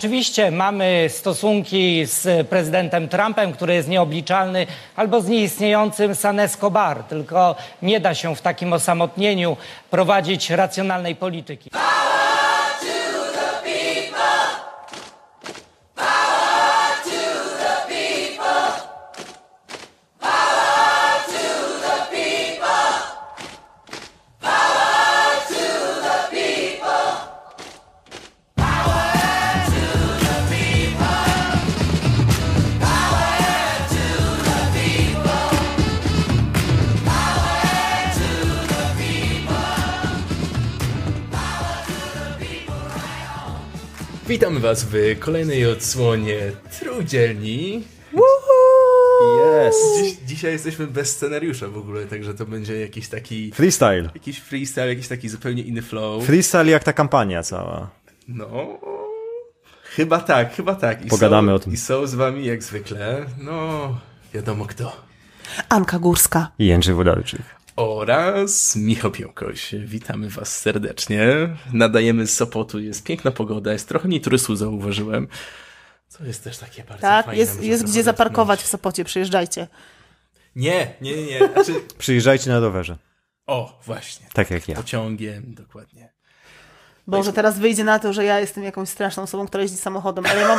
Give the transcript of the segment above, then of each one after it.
Oczywiście mamy stosunki z prezydentem Trumpem, który jest nieobliczalny, albo z nieistniejącym Sanesco Bar, tylko nie da się w takim osamotnieniu prowadzić racjonalnej polityki. was w kolejnej odsłonie Trudzielni. Yes. Dziś, dzisiaj jesteśmy bez scenariusza w ogóle, także to będzie jakiś taki... Freestyle. Jakiś freestyle, jakiś taki zupełnie inny flow. Freestyle jak ta kampania cała. No... Chyba tak, chyba tak. I Pogadamy są, o tym. I są z wami jak zwykle, no wiadomo kto. Anka Górska. I Jędrzej Wodarczyk oraz Michał Piłkoś. Witamy Was serdecznie. Nadajemy z Sopotu, jest piękna pogoda, jest trochę nitrysu, zauważyłem. Co jest też takie bardzo tak, fajne. Jest, jest gdzie zaparkować w Sopocie, przyjeżdżajcie. Nie, nie, nie. nie. Znaczy... Przyjeżdżajcie na rowerze. O, właśnie. Tak jak ja. Pociągiem, dokładnie. Boże, teraz wyjdzie na to, że ja jestem jakąś straszną osobą, która jeździ samochodem, ale ja mam,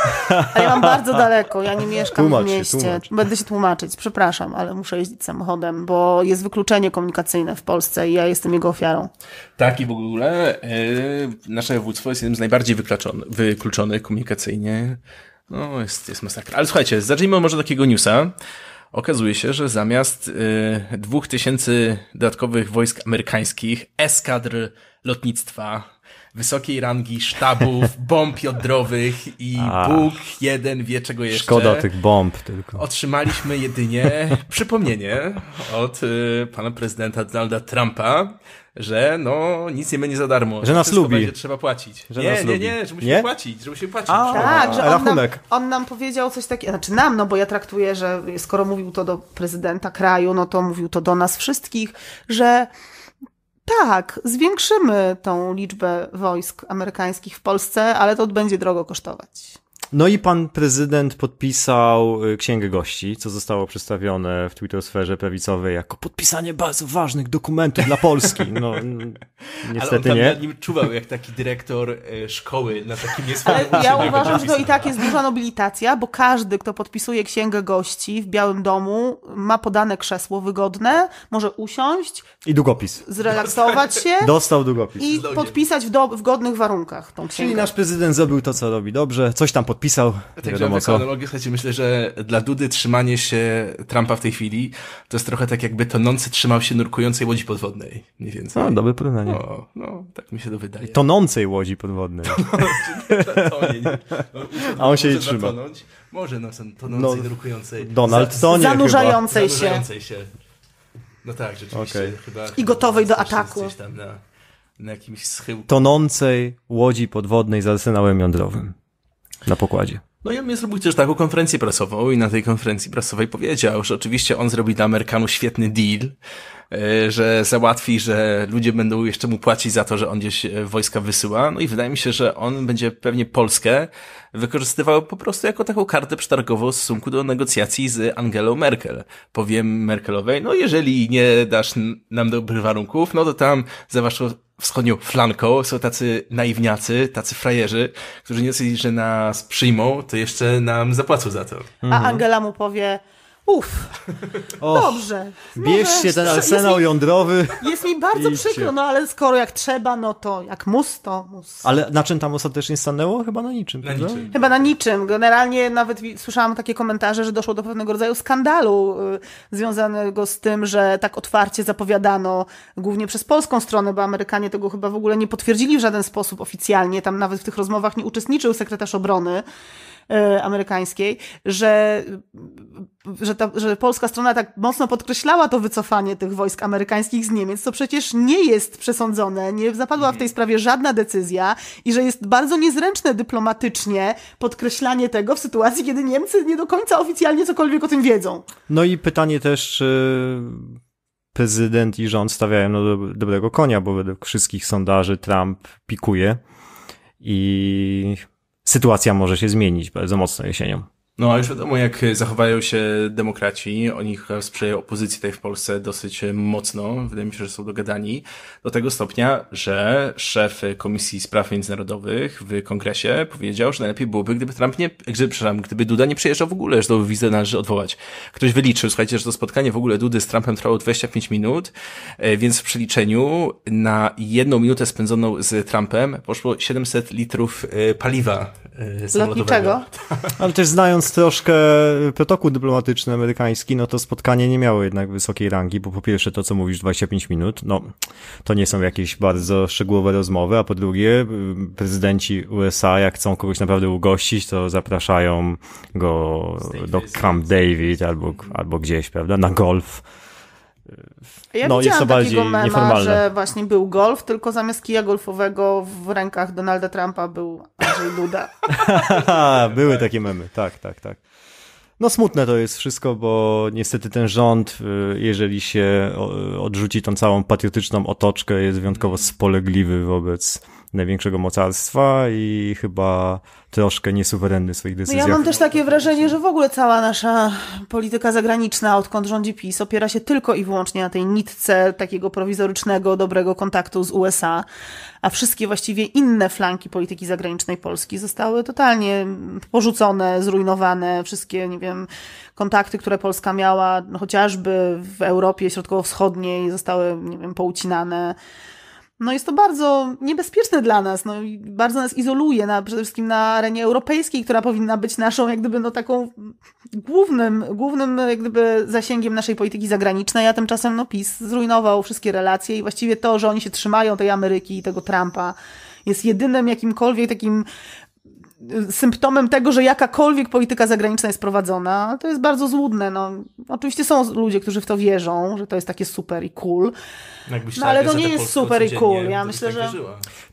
ale ja mam bardzo daleko, ja nie mieszkam tłumacz w mieście. Się, Będę się tłumaczyć, przepraszam, ale muszę jeździć samochodem, bo jest wykluczenie komunikacyjne w Polsce i ja jestem jego ofiarą. Tak i w ogóle yy, nasze województwo jest jednym z najbardziej wykluczonych komunikacyjnie. No, jest, jest masakra. Ale słuchajcie, zacznijmy może takiego newsa. Okazuje się, że zamiast e, y, 2000 dodatkowych wojsk amerykańskich, eskadr lotnictwa wysokiej rangi sztabów, bomb jądrowych i Bóg jeden wie czego jeszcze. Szkoda tych bomb tylko. Otrzymaliśmy jedynie przypomnienie od y, pana prezydenta Donalda Trumpa, że no nic nie będzie za darmo. Że nas lubi. Będzie trzeba płacić. Że nie, nie, nie, że musimy nie? płacić, że musimy płacić. A, tak, że on rachunek. Nam, on nam powiedział coś takiego, znaczy nam, no bo ja traktuję, że skoro mówił to do prezydenta kraju, no to mówił to do nas wszystkich, że tak, zwiększymy tą liczbę wojsk amerykańskich w Polsce, ale to będzie drogo kosztować. No i pan prezydent podpisał y, Księgę Gości, co zostało przedstawione w Twittersferze prawicowej jako podpisanie bardzo ważnych dokumentów dla Polski. No, niestety Ale on tam nie. nad nim czuwał jak taki dyrektor y, szkoły na takim niesławnym Ale ja uważam, że to i tak jest duża nobilitacja, bo każdy, kto podpisuje Księgę Gości w Białym Domu, ma podane krzesło wygodne, może usiąść. I długopis. Zrelaksować się. Dostał długopis. I podpisać w, do, w godnych warunkach tą księgę. Czyli nasz prezydent zrobił to, co robi dobrze, coś tam podpisał pisał. Tak, wiadomo co. Analogię, słuchajcie, myślę, że dla Dudy trzymanie się Trumpa w tej chwili to jest trochę tak, jakby tonący trzymał się nurkującej łodzi podwodnej. Mniej więcej. No, dobre porównanie. No, no, tak mi się to wydaje. Tonącej łodzi podwodnej. No, no A on się jej trzyma. Zatonąć. Może no, tonącej, no, nurkującej. Donald tonie Zanurzającej chyba. się. Zanurzającej się. No tak, rzeczywiście. Okay. Chyba, I gotowej do ataku. Gdzieś tam na, na jakimś schyłku. Tonącej łodzi podwodnej z arsenałem jądrowym na pokładzie. No i on zrobił też taką konferencję prasową i na tej konferencji prasowej powiedział, że oczywiście on zrobi dla Amerykanów świetny deal, e, że załatwi, że ludzie będą jeszcze mu płacić za to, że on gdzieś e, wojska wysyła. No i wydaje mi się, że on będzie pewnie Polskę wykorzystywał po prostu jako taką kartę przetargową w stosunku do negocjacji z Angelą Merkel. Powiem Merkelowej, no jeżeli nie dasz nam dobrych warunków, no to tam za waszą wschodnią flanką są tacy naiwniacy, tacy frajerzy, którzy nie dosyć, że nas przyjmą, to jeszcze nam zapłacą za to. A Angela mu powie, Uff. Dobrze. Bierzcie ten arsenał jądrowy. Jest mi bardzo idźcie. przykro, no ale skoro jak trzeba, no to jak mus, to mus. Ale na czym tam ostatecznie stanęło? Chyba na niczym. Na niczym. Chyba na niczym. Generalnie nawet słyszałam takie komentarze, że doszło do pewnego rodzaju skandalu y, związanego z tym, że tak otwarcie zapowiadano głównie przez polską stronę, bo Amerykanie tego chyba w ogóle nie potwierdzili w żaden sposób oficjalnie. Tam nawet w tych rozmowach nie uczestniczył sekretarz obrony. E, amerykańskiej, że, że, ta, że polska strona tak mocno podkreślała to wycofanie tych wojsk amerykańskich z Niemiec, to przecież nie jest przesądzone, nie zapadła w tej mhm. sprawie żadna decyzja i że jest bardzo niezręczne dyplomatycznie podkreślanie tego w sytuacji, kiedy Niemcy nie do końca oficjalnie cokolwiek o tym wiedzą. No i pytanie też, czy prezydent i rząd stawiają do, dobrego konia, bo według wszystkich sondaży Trump pikuje i sytuacja może się zmienić bardzo mocno jesienią. No, a już wiadomo, jak zachowają się demokraci, oni sprzyjają opozycji tej w Polsce dosyć mocno, wydaje mi się, że są dogadani, do tego stopnia, że szef Komisji Spraw Międzynarodowych w kongresie powiedział, że najlepiej byłoby, gdyby Trump nie, przepraszam, gdyby Duda nie przyjeżdżał w ogóle, że tą wizę należy odwołać. Ktoś wyliczył, słuchajcie, że to spotkanie w ogóle Dudy z Trumpem trwało 25 minut, e, więc w przeliczeniu na jedną minutę spędzoną z Trumpem poszło 700 litrów e, paliwa Z e, Lotniczego? Ale też znając pomijając troszkę y, protokół dyplomatyczny amerykański, no to spotkanie nie miało jednak wysokiej rangi, bo po pierwsze to, co mówisz, 25 minut, no to nie są jakieś bardzo szczegółowe rozmowy, a po drugie y, prezydenci USA, jak chcą kogoś naprawdę ugościć, to zapraszają go do Camp David albo, albo gdzieś, prawda, na golf ja no, jest to bardziej mema, nieformalne. że właśnie był golf, tylko zamiast kija golfowego w rękach Donalda Trumpa był Andrzej Duda. Były takie memy, tak, tak, tak. No smutne to jest wszystko, bo niestety ten rząd, y, jeżeli się odrzuci tą całą patriotyczną otoczkę, jest wyjątkowo spolegliwy wobec największego mocarstwa i chyba troszkę niesuwerenny w swoich decyzjach. No ja mam też takie no, wrażenie, że w ogóle cała nasza polityka zagraniczna, odkąd rządzi PiS, opiera się tylko i wyłącznie na tej nitce takiego prowizorycznego, dobrego kontaktu z USA, a wszystkie właściwie inne flanki polityki zagranicznej Polski zostały totalnie porzucone, zrujnowane. Wszystkie, nie wiem, kontakty, które Polska miała, no chociażby w Europie Środkowo-Wschodniej, zostały, nie wiem, poucinane no jest to bardzo niebezpieczne dla nas, no i bardzo nas izoluje, na, przede wszystkim na arenie europejskiej, która powinna być naszą jak gdyby no taką głównym, głównym jak gdyby zasięgiem naszej polityki zagranicznej, a tymczasem no PiS zrujnował wszystkie relacje i właściwie to, że oni się trzymają tej Ameryki i tego Trumpa jest jedynym jakimkolwiek takim symptomem tego, że jakakolwiek polityka zagraniczna jest prowadzona, to jest bardzo złudne. No, oczywiście są ludzie, którzy w to wierzą, że to jest takie super i cool. No, ale to nie jest super i cool. Ja myślę, tak że.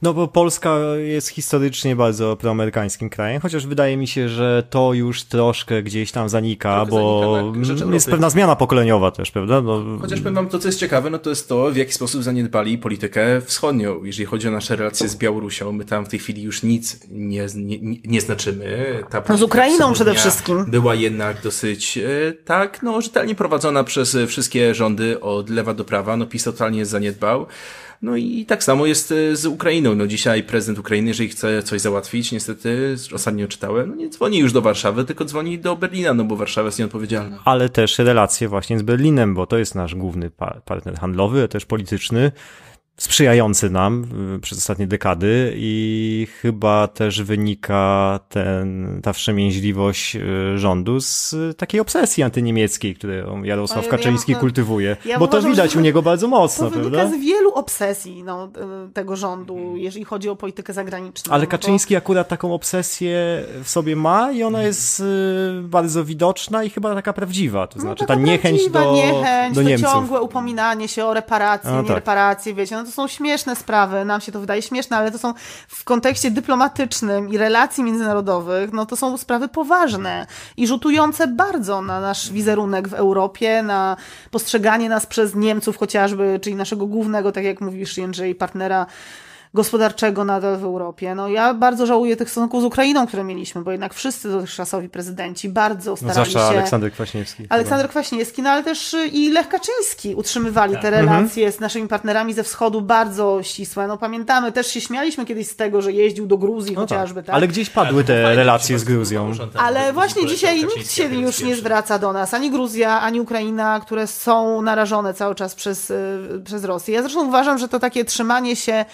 No bo Polska jest historycznie bardzo proamerykańskim krajem, chociaż wydaje mi się, że to już troszkę gdzieś tam zanika, troszkę bo zanika, tak. jest pewna zmiana pokoleniowa też, prawda? No... Chociaż powiem wam, to co jest ciekawe, no to jest to, w jaki sposób zaniedbali politykę wschodnią. Jeżeli chodzi o nasze relacje z Białorusią, my tam w tej chwili już nic nie, nie, nie nie znaczymy. Ta no z Ukrainą przede wszystkim. Była jednak dosyć, e, tak, no rzetelnie prowadzona przez e, wszystkie rządy od lewa do prawa. No PiS totalnie zaniedbał. No i tak samo jest e, z Ukrainą. No dzisiaj prezydent Ukrainy, jeżeli chce coś załatwić, niestety, ostatnio czytałem, no nie dzwoni już do Warszawy, tylko dzwoni do Berlina, no bo Warszawa jest nieodpowiedzialna. Ale też relacje właśnie z Berlinem, bo to jest nasz główny partner handlowy, też polityczny sprzyjający nam y, przez ostatnie dekady i chyba też wynika ten, ta wstrzemięźliwość y, rządu z y, takiej obsesji antyniemieckiej, którą Jarosław ja, Kaczyński ja, kultywuje, ja bo uważam, to widać u niego bardzo mocno, prawda? z wielu obsesji no, tego rządu, jeżeli chodzi o politykę zagraniczną. Ale no Kaczyński bo... akurat taką obsesję w sobie ma i ona jest bardzo widoczna i chyba taka prawdziwa, to no, znaczy no, ta niechęć do, niechęć, do Niemców. ciągłe upominanie się o reparacje, no, nie tak. reparacje, wiecie, no, to są śmieszne sprawy, nam się to wydaje śmieszne, ale to są w kontekście dyplomatycznym i relacji międzynarodowych, no to są sprawy poważne i rzutujące bardzo na nasz wizerunek w Europie, na postrzeganie nas przez Niemców chociażby, czyli naszego głównego, tak jak mówisz Jędrzej, partnera gospodarczego nadal w Europie. No ja bardzo żałuję tych stosunków z Ukrainą, które mieliśmy, bo jednak wszyscy dotychczasowi prezydenci bardzo no, starali no, zwłaszcza się... Aleksander Kwaśniewski. Aleksander chyba. Kwaśniewski, no ale też y, i Lech Kaczyński utrzymywali tak. te mhm. relacje mhm. z naszymi partnerami ze wschodu bardzo ścisłe. No pamiętamy, też się śmialiśmy kiedyś z tego, że jeździł do Gruzji no tak. chociażby. Tak. Ale gdzieś padły te ale relacje z Gruzją. Ale właśnie dzisiaj nikt się już nie zwraca do nas. Ani Gruzja, ani Ukraina, które są narażone cały czas przez, y, przez Rosję. Ja zresztą uważam, że to takie trzymanie się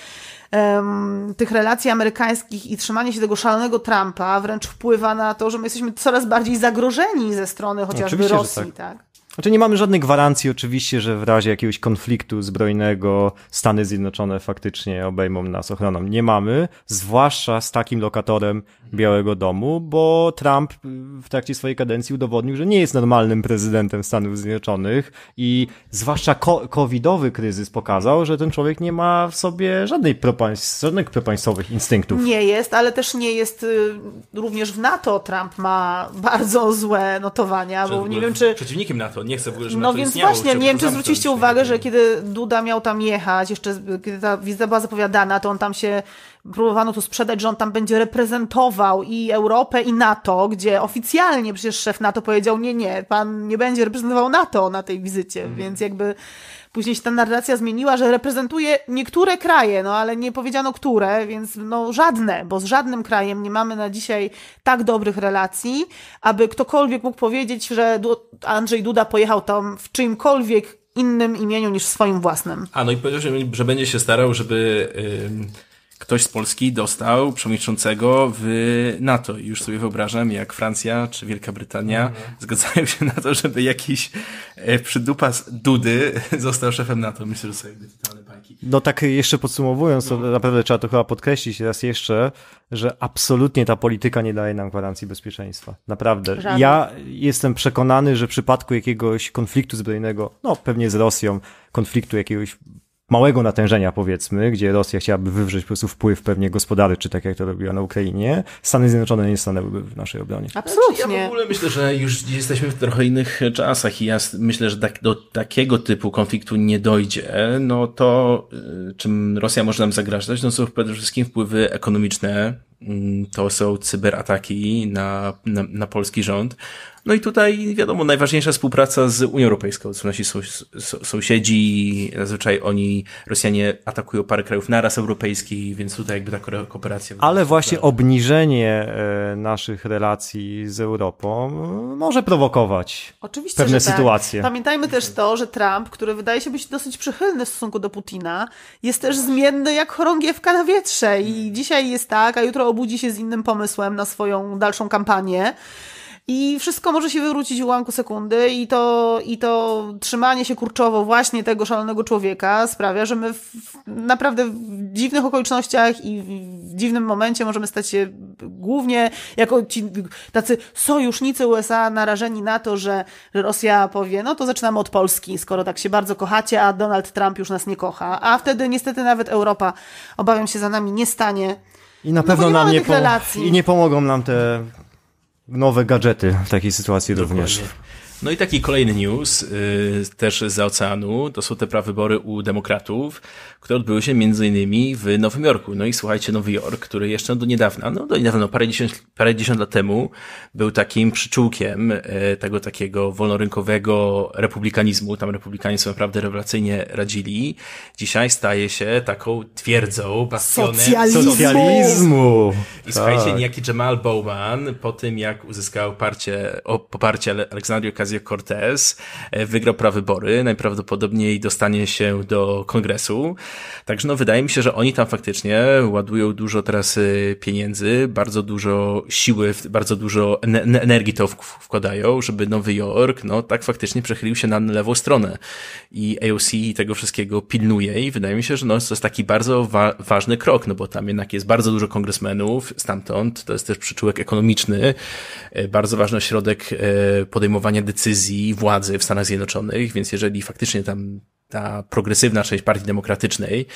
um, tych relacji amerykańskich i trzymanie się tego szalonego Trumpa wręcz wpływa na to, że my jesteśmy coraz bardziej zagrożeni ze strony chociażby Oczywiście, Rosji, tak. tak? Znaczy nie mamy żadnej gwarancji oczywiście, że w razie jakiegoś konfliktu zbrojnego Stany Zjednoczone faktycznie obejmą nas ochroną. Nie mamy, zwłaszcza z takim lokatorem Białego Domu, bo Trump y, w trakcie swojej kadencji udowodnił, że nie jest normalnym prezydentem Stanów Zjednoczonych i zwłaszcza covidowy kryzys pokazał, że ten człowiek nie ma w sobie żadnej propaństw, żadnych propaństwowych instynktów. Nie jest, ale też nie jest y, również w NATO Trump ma bardzo złe notowania, Przez bo nie wiem czy... Przeciwnikiem NATO nie chcę w ogóle, żeby No to więc istniało, właśnie, nie wiem, czy zwróciliście uwagę, że kiedy Duda miał tam jechać, jeszcze kiedy ta wizyta była zapowiadana, to on tam się próbowano tu sprzedać, że on tam będzie reprezentował i Europę, i NATO, gdzie oficjalnie przecież szef NATO powiedział, nie, nie, pan nie będzie reprezentował NATO na tej wizycie, mhm. więc jakby Później się ta narracja zmieniła, że reprezentuje niektóre kraje, no ale nie powiedziano które, więc no żadne, bo z żadnym krajem nie mamy na dzisiaj tak dobrych relacji, aby ktokolwiek mógł powiedzieć, że Andrzej Duda pojechał tam w czyimkolwiek innym imieniu niż w swoim własnym. A no i powiedział, że, że będzie się starał, żeby. Yy ktoś z Polski dostał przewodniczącego w NATO. Już sobie wyobrażam, jak Francja czy Wielka Brytania mhm. zgadzają się na to, żeby jakiś e, przydupas Dudy został szefem NATO. Myślę, że sobie totalne No tak jeszcze podsumowując, no. to naprawdę trzeba to chyba podkreślić raz jeszcze, że absolutnie ta polityka nie daje nam gwarancji bezpieczeństwa. Naprawdę. Żadne. Ja jestem przekonany, że w przypadku jakiegoś konfliktu zbrojnego, no pewnie z Rosją, konfliktu jakiegoś małego natężenia, powiedzmy, gdzie Rosja chciałaby wywrzeć po prostu wpływ pewnie gospodarczy, tak jak to robiła na Ukrainie, Stany Zjednoczone nie stanęłyby w naszej obronie. Absolutnie. Ja w ogóle myślę, że już jesteśmy w trochę innych czasach i ja myślę, że tak, do takiego typu konfliktu nie dojdzie. No to y, czym Rosja może nam zagrażać? No są przede wszystkim wpływy ekonomiczne, mm, to są cyberataki na, na, na polski rząd, no i tutaj, wiadomo, najważniejsza współpraca z Unią Europejską, to nasi sąsiedzi, zazwyczaj oni, Rosjanie atakują parę krajów naraz europejskich, więc tutaj jakby ta kooperacja... Ale właśnie obniżenie e, naszych relacji z Europą e, może prowokować Oczywiście, pewne tak. sytuacje. Pamiętajmy też to, że Trump, który wydaje się być dosyć przychylny w stosunku do Putina, jest też zmienny jak chorągiewka na wietrze i hmm. dzisiaj jest tak, a jutro obudzi się z innym pomysłem na swoją dalszą kampanię i wszystko może się wywrócić w ułamku sekundy i to, i to trzymanie się kurczowo właśnie tego szalonego człowieka sprawia, że my w, naprawdę w dziwnych okolicznościach i w dziwnym momencie możemy stać się głównie jako ci tacy sojusznicy USA narażeni na to, że, że Rosja powie, no to zaczynamy od Polski, skoro tak się bardzo kochacie, a Donald Trump już nas nie kocha. A wtedy niestety nawet Europa, obawiam się, za nami nie stanie. I na no pewno no, nam nie, po... I nie pomogą nam te nowe gadżety w takiej sytuacji Dokładnie. również. No i taki kolejny news, yy, też z oceanu, to są te prawybory u demokratów, które odbyły się między innymi w Nowym Jorku. No i słuchajcie, Nowy Jork, który jeszcze do niedawna, no do niedawna, no parę dziesiąt, parę dziesiąt lat temu, był takim przyczółkiem yy, tego takiego wolnorynkowego republikanizmu. Tam republikanie sobie naprawdę rewelacyjnie radzili. Dzisiaj staje się taką twierdzą, bastionem socjalizmu. socjalizmu. I tak. słuchajcie, niejaki Jamal Bowman, po tym jak uzyskał parcie, o, poparcie Aleksandrii Ocasio Ocasio-Cortez wygra prawybory, najprawdopodobniej dostanie się do kongresu. Także no, wydaje mi się, że oni tam faktycznie ładują dużo teraz e, pieniędzy, bardzo dużo siły, bardzo dużo energii to wkładają, żeby Nowy Jork, no tak faktycznie przechylił się na lewą stronę. I AOC tego wszystkiego pilnuje i wydaje mi się, że no, to jest taki bardzo wa ważny krok, no bo tam jednak jest bardzo dużo kongresmenów stamtąd, to jest też przyczółek ekonomiczny, e, bardzo ważny ośrodek e, podejmowania decyzji decyzji władzy w Stanach Zjednoczonych, więc jeżeli faktycznie tam ta progresywna część Partii Demokratycznej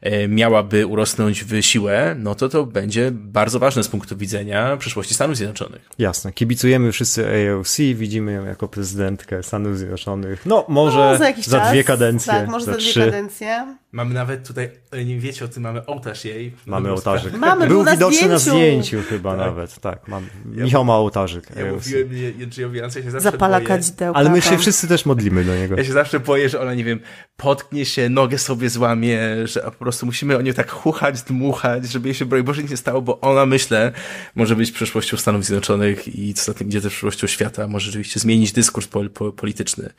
e, miałaby urosnąć w siłę, no to to będzie bardzo ważne z punktu widzenia przyszłości Stanów Zjednoczonych. Jasne. Kibicujemy wszyscy AOC, widzimy ją jako prezydentkę Stanów Zjednoczonych. No, może no, za, za czas, dwie kadencje. Tak, może za, za dwie trzy. kadencje. Mamy nawet tutaj, e, nie wiecie o tym, mamy ołtarz jej. Mamy ołtarzyk. Mamy, był, był widoczny na zdjęciu, na zdjęciu chyba tak. nawet, tak. Mam. Ja, Michał ma ołtarzyk. Ja AOC. mówiłem Jędrzejowi, ja się zawsze Zapala boję. Ale my się wszyscy też modlimy do niego. Ja się zawsze boję, że ona, nie wiem, potknie się, nogę sobie złamie, że po prostu musimy o nią tak chuchać, dmuchać, żeby jej się, broń Boże, nic nie stało, bo ona, myślę, może być przyszłością Stanów Zjednoczonych i co za tym idzie też przyszłością świata, może rzeczywiście zmienić dyskurs pol pol polityczny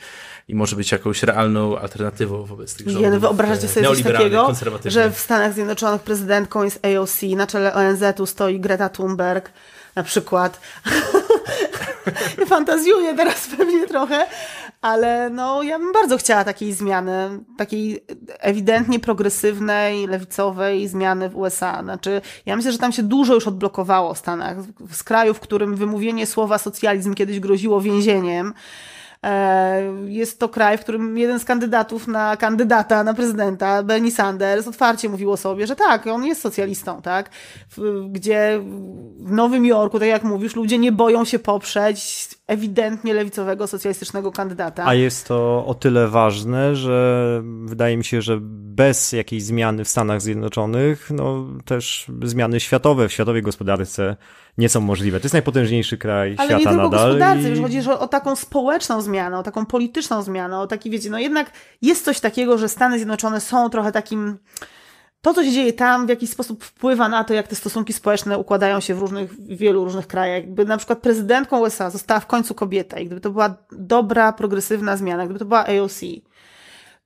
i może być jakąś realną alternatywą wobec tych no rządów. Ja wyobrażacie e, sobie coś takiego, że w Stanach Zjednoczonych prezydentką jest AOC, na czele ONZ-u stoi Greta Thunberg, na przykład. Fantazjuję teraz pewnie trochę, ale no ja bym bardzo chciała takiej zmiany, takiej ewidentnie progresywnej, lewicowej zmiany w USA. Znaczy, ja myślę, że tam się dużo już odblokowało w Stanach, z kraju, w którym wymówienie słowa socjalizm kiedyś groziło więzieniem. E, jest to kraj, w którym jeden z kandydatów na kandydata na prezydenta, Bernie Sanders, otwarcie mówił o sobie, że tak, on jest socjalistą, tak? Gdzie w Nowym Jorku, tak jak mówisz, ludzie nie boją się poprzeć ewidentnie lewicowego, socjalistycznego kandydata. A jest to o tyle ważne, że wydaje mi się, że bez jakiejś zmiany w Stanach Zjednoczonych, no też zmiany światowe w światowej gospodarce nie są możliwe. To jest najpotężniejszy kraj Ale świata nadal. Ale nie tylko gospodarce, i... już chodzi o, o taką społeczną zmianę, o taką polityczną zmianę, o taki, wiecie, no jednak jest coś takiego, że Stany Zjednoczone są trochę takim to, co się dzieje tam, w jakiś sposób wpływa na to, jak te stosunki społeczne układają się w różnych, w wielu różnych krajach. Gdyby na przykład prezydentką USA została w końcu kobieta i gdyby to była dobra, progresywna zmiana, gdyby to była AOC,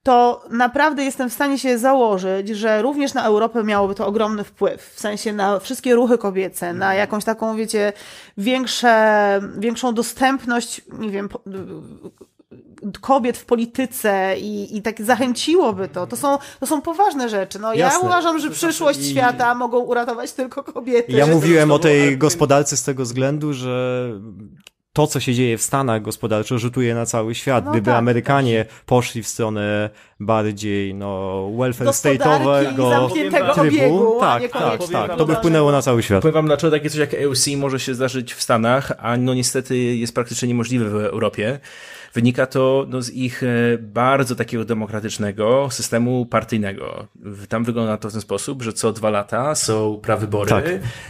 to naprawdę jestem w stanie się założyć, że również na Europę miałoby to ogromny wpływ, w sensie na wszystkie ruchy kobiece, na mhm. jakąś taką, wiecie, większe, większą dostępność, nie wiem, kobiet w polityce i, i tak zachęciłoby to. To są, to są poważne rzeczy. No, ja uważam, że znaczy przyszłość I... świata mogą uratować tylko kobiety. Ja mówiłem o tej gospodarce z tego względu, że to, co się dzieje w Stanach gospodarczo, rzutuje na cały świat. No Gdyby tak, Amerykanie tak. poszli w stronę bardziej no, welfare state'owego trybu, tak, tak, tak, to by wpłynęło na cały świat. Powiem wam, dlaczego takie coś jak AOC e może się zdarzyć w Stanach, a no niestety jest praktycznie niemożliwe w Europie. Wynika to no, z ich e, bardzo takiego demokratycznego systemu partyjnego. Tam wygląda to w ten sposób, że co dwa lata są prawybory tak.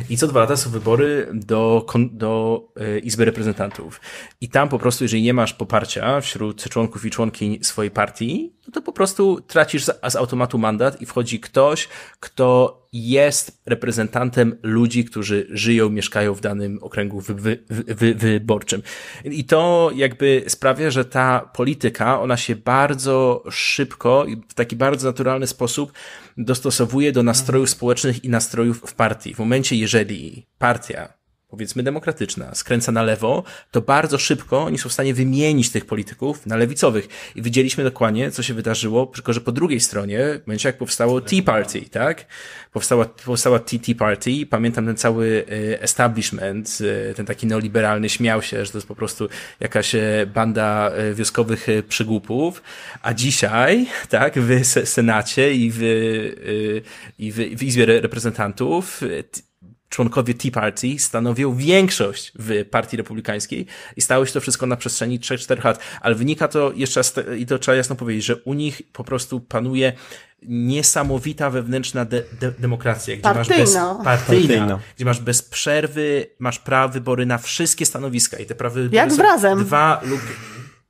i co dwa lata są wybory do, do e, Izby Reprezentantów. I tam po prostu, jeżeli nie masz poparcia wśród członków i członkiń swojej partii, no to po prostu tracisz z, z automatu mandat i wchodzi ktoś, kto jest reprezentantem ludzi, którzy żyją, mieszkają w danym okręgu wy, wy, wy, wyborczym. I to jakby sprawia, że ta polityka, ona się bardzo szybko i w taki bardzo naturalny sposób dostosowuje do nastrojów mhm. społecznych i nastrojów w partii. W momencie, jeżeli partia powiedzmy demokratyczna, skręca na lewo, to bardzo szybko oni są w stanie wymienić tych polityków na lewicowych. I widzieliśmy dokładnie, co się wydarzyło, tylko że po drugiej stronie, w momencie jak powstało Tea Party, tak? Powstała, powstała Tea Party, pamiętam ten cały y, establishment, y, ten taki neoliberalny śmiał się, że to jest po prostu jakaś y, banda wioskowych przygłupów, a dzisiaj, tak, w Senacie i w, i w, w Izbie Reprezentantów członkowie Tea Party stanowią większość w Partii Republikańskiej i stało się to wszystko na przestrzeni 3-4 lat. Ale wynika to jeszcze raz, i to trzeba jasno powiedzieć, że u nich po prostu panuje niesamowita wewnętrzna de de demokracja, gdzie partyjno. masz, bez, partyjna, partyjno. gdzie masz bez przerwy, masz prawybory na wszystkie stanowiska i te prawybory Jak są razem. dwa lub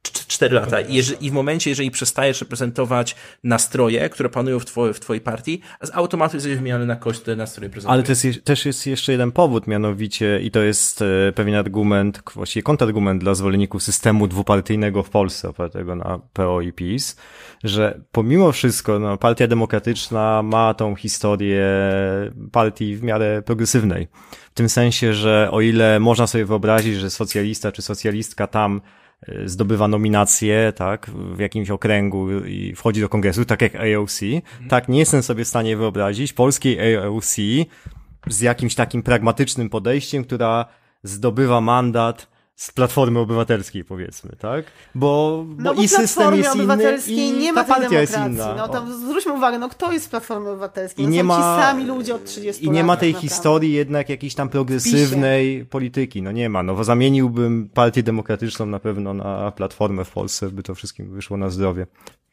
4 lata. I, jeżeli, I, w momencie, jeżeli przestajesz reprezentować nastroje, które panują w, w twojej partii, z automatu jesteś wymieniony na kość, te nastroje prezentuje. Ale to jest, też jest jeszcze jeden powód, mianowicie, i to jest e, pewien argument, właściwie kontrargument dla zwolenników systemu dwupartyjnego w Polsce, opartego na PO i PiS, że pomimo wszystko no, Partia Demokratyczna ma tą historię partii w miarę progresywnej. W tym sensie, że o ile można sobie wyobrazić, że socjalista czy socjalistka tam Y, zdobywa nominację, tak, w jakimś okręgu i wchodzi do kongresu, tak jak AOC. Mhm. Tak, nie jestem sobie w stanie wyobrazić polskiej AOC z jakimś takim pragmatycznym podejściem, która zdobywa mandat z Platformy Obywatelskiej, powiedzmy, tak? Bo, bo no bo i system jest inny, i nie ma ta partia jest inna. No tam zwróćmy uwagę, no kto jest z Platformy Obywatelskiej? No, I nie ma, ci sami ludzie od 30 I lat, nie ma tej tak historii jednak jakiejś tam progresywnej Pisie. polityki, no nie ma. No zamieniłbym Partię Demokratyczną na pewno na Platformę w Polsce, by to wszystkim wyszło na zdrowie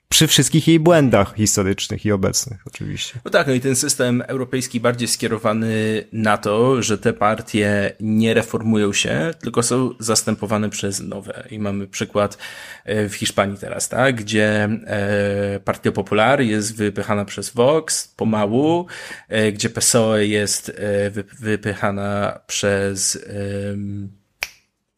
przy wszystkich jej błędach historycznych i obecnych, oczywiście. No tak, no i ten system europejski bardziej skierowany na to, że te partie nie reformują się, tylko są zastępowane przez nowe. I mamy przykład e, w Hiszpanii teraz, tak, gdzie e, Partia Popular jest wypychana przez Vox pomału, e, gdzie PSOE jest wypychana przez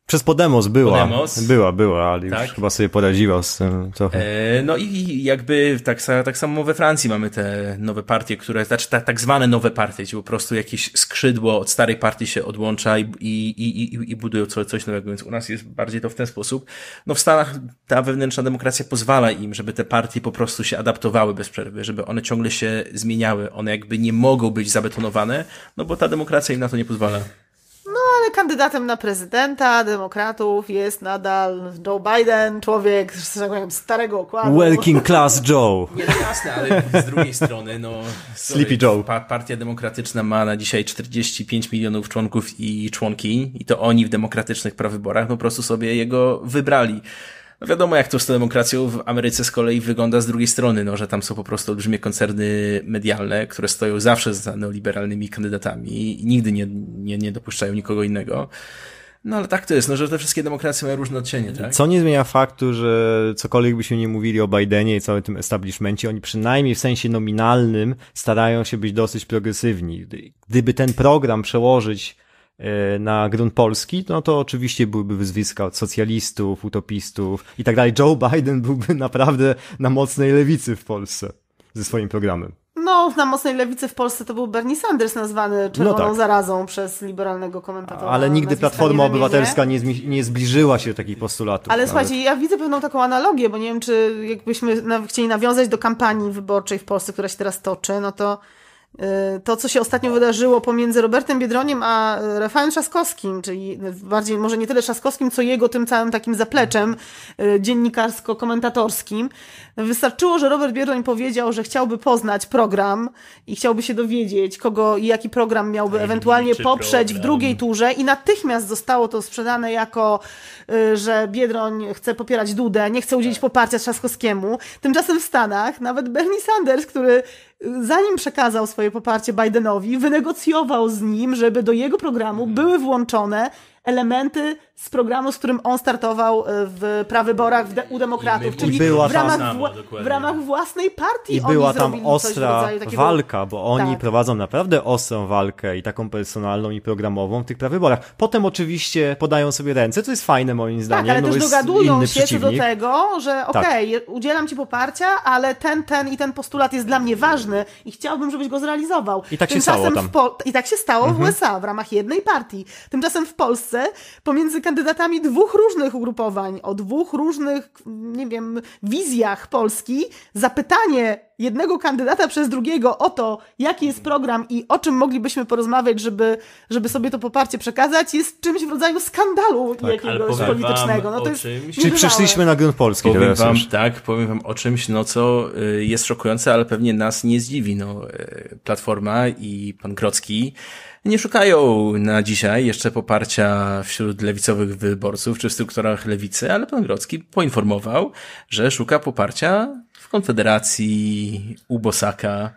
przez Podemos była. Podemos. Była, była, ale tak. już chyba sobie poradziła z tym trochę. E, no i jakby tak, tak, samo we Francji mamy te nowe partie, które, znaczy tak, tak zwane nowe partie, gdzie po prostu jakieś skrzydło od starej partii się odłącza i, i, i, i, i budują coś nowego, więc u nas jest bardziej to w ten sposób. No w Stanach ta wewnętrzna demokracja pozwala im, żeby te partie po prostu się adaptowały bez przerwy, żeby one ciągle się zmieniały. One jakby nie mogą być zabetonowane, no bo ta demokracja im na to nie pozwala ale kandydatem na prezydenta demokratów jest nadal Joe Biden, człowiek z powiem, starego okładu. Working class Joe. Nie, no jasne, ale z drugiej strony, no. Sleepy Joe. Partia Demokratyczna ma na dzisiaj 45 milionów członków i członki, i to oni w demokratycznych prawyborach no, po prostu sobie jego wybrali. No wiadomo, jak to z demokracją w Ameryce z kolei wygląda z drugiej strony, no, że tam są po prostu olbrzymie koncerny medialne, które stoją zawsze za neoliberalnymi kandydatami i nigdy nie, nie, nie dopuszczają nikogo innego. No ale tak to jest, no, że te wszystkie demokracje mają różne odcienie, tak? Co nie zmienia faktu, że cokolwiek byśmy nie mówili o Bidenie i całym tym establishmencie, oni przynajmniej w sensie nominalnym starają się być dosyć progresywni. Gdyby ten program przełożyć Y, na grunt Polski, no to oczywiście byłyby wyzwiska od socjalistów, utopistów i tak dalej. Joe Biden byłby naprawdę na mocnej lewicy w Polsce ze swoim programem. No, na mocnej lewicy w Polsce to był Bernie Sanders nazwany no czerwoną no tak. zarazą przez liberalnego komentatora. Ale nigdy Platforma nie Obywatelska nie, nie zbliżyła się do takich postulatów. Ale nawet. słuchajcie, ja widzę pewną taką analogię, bo nie wiem, czy jakbyśmy chcieli nawiązać do kampanii wyborczej w Polsce, która się teraz toczy, no to Y, to, co się ostatnio wydarzyło pomiędzy Robertem Biedroniem a y, Rafałem Trzaskowskim, czyli bardziej może nie tyle Trzaskowskim, co jego tym całym takim zapleczem y, dziennikarsko-komentatorskim. Wystarczyło, że Robert Biedroń powiedział, że chciałby poznać program i chciałby się dowiedzieć, kogo i jaki program miałby ewentualnie poprzeć w drugiej turze i natychmiast zostało to sprzedane jako, że Biedroń chce popierać Dudę, nie chce udzielić tak. poparcia Trzaskowskiemu. Tymczasem w Stanach nawet Bernie Sanders, który zanim przekazał swoje poparcie Bidenowi, wynegocjował z nim, żeby do jego programu były włączone elementy z programu, z którym on startował e, w prawyborach de- u demokratów, czyli była w ramach, tam, w, w ramach własnej partii. I była tam ostra takiego... walka, bo oni tak. prowadzą naprawdę ostrą walkę i taką personalną i programową w tych prawyborach. Potem oczywiście podają sobie ręce, co jest fajne moim tak, zdaniem. Tak, ale no, też dogadują się przeciwnik. do tego, że tak. okej, okay, tak. udzielam ci poparcia, ale ten, ten i ten postulat jest dla mnie ważny i chciałbym, żebyś go zrealizował. I tak Tymczasem się stało tam. Po... I tak się stało w mhm. USA w ramach jednej partii. Tymczasem w Polsce walce pomiędzy kandydatami dwóch różnych ugrupowań, o dwóch różnych, nie wiem, wizjach Polski, zapytanie jednego kandydata przez drugiego o to, jaki jest program i o czym moglibyśmy porozmawiać, żeby, żeby sobie to poparcie przekazać, jest czymś w rodzaju skandalu tak, jakiegoś politycznego. No to jest czymś... Czyli przeszliśmy na grunt polski. Powiem wam, tak, powiem wam o czymś, no co y, jest szokujące, ale pewnie nas nie zdziwi. No, y, Platforma i pan Grocki nie szukają na dzisiaj jeszcze poparcia wśród lewicowych wyborców czy w strukturach lewicy, ale pan Grodzki poinformował, że szuka poparcia w Konfederacji, u Bosaka,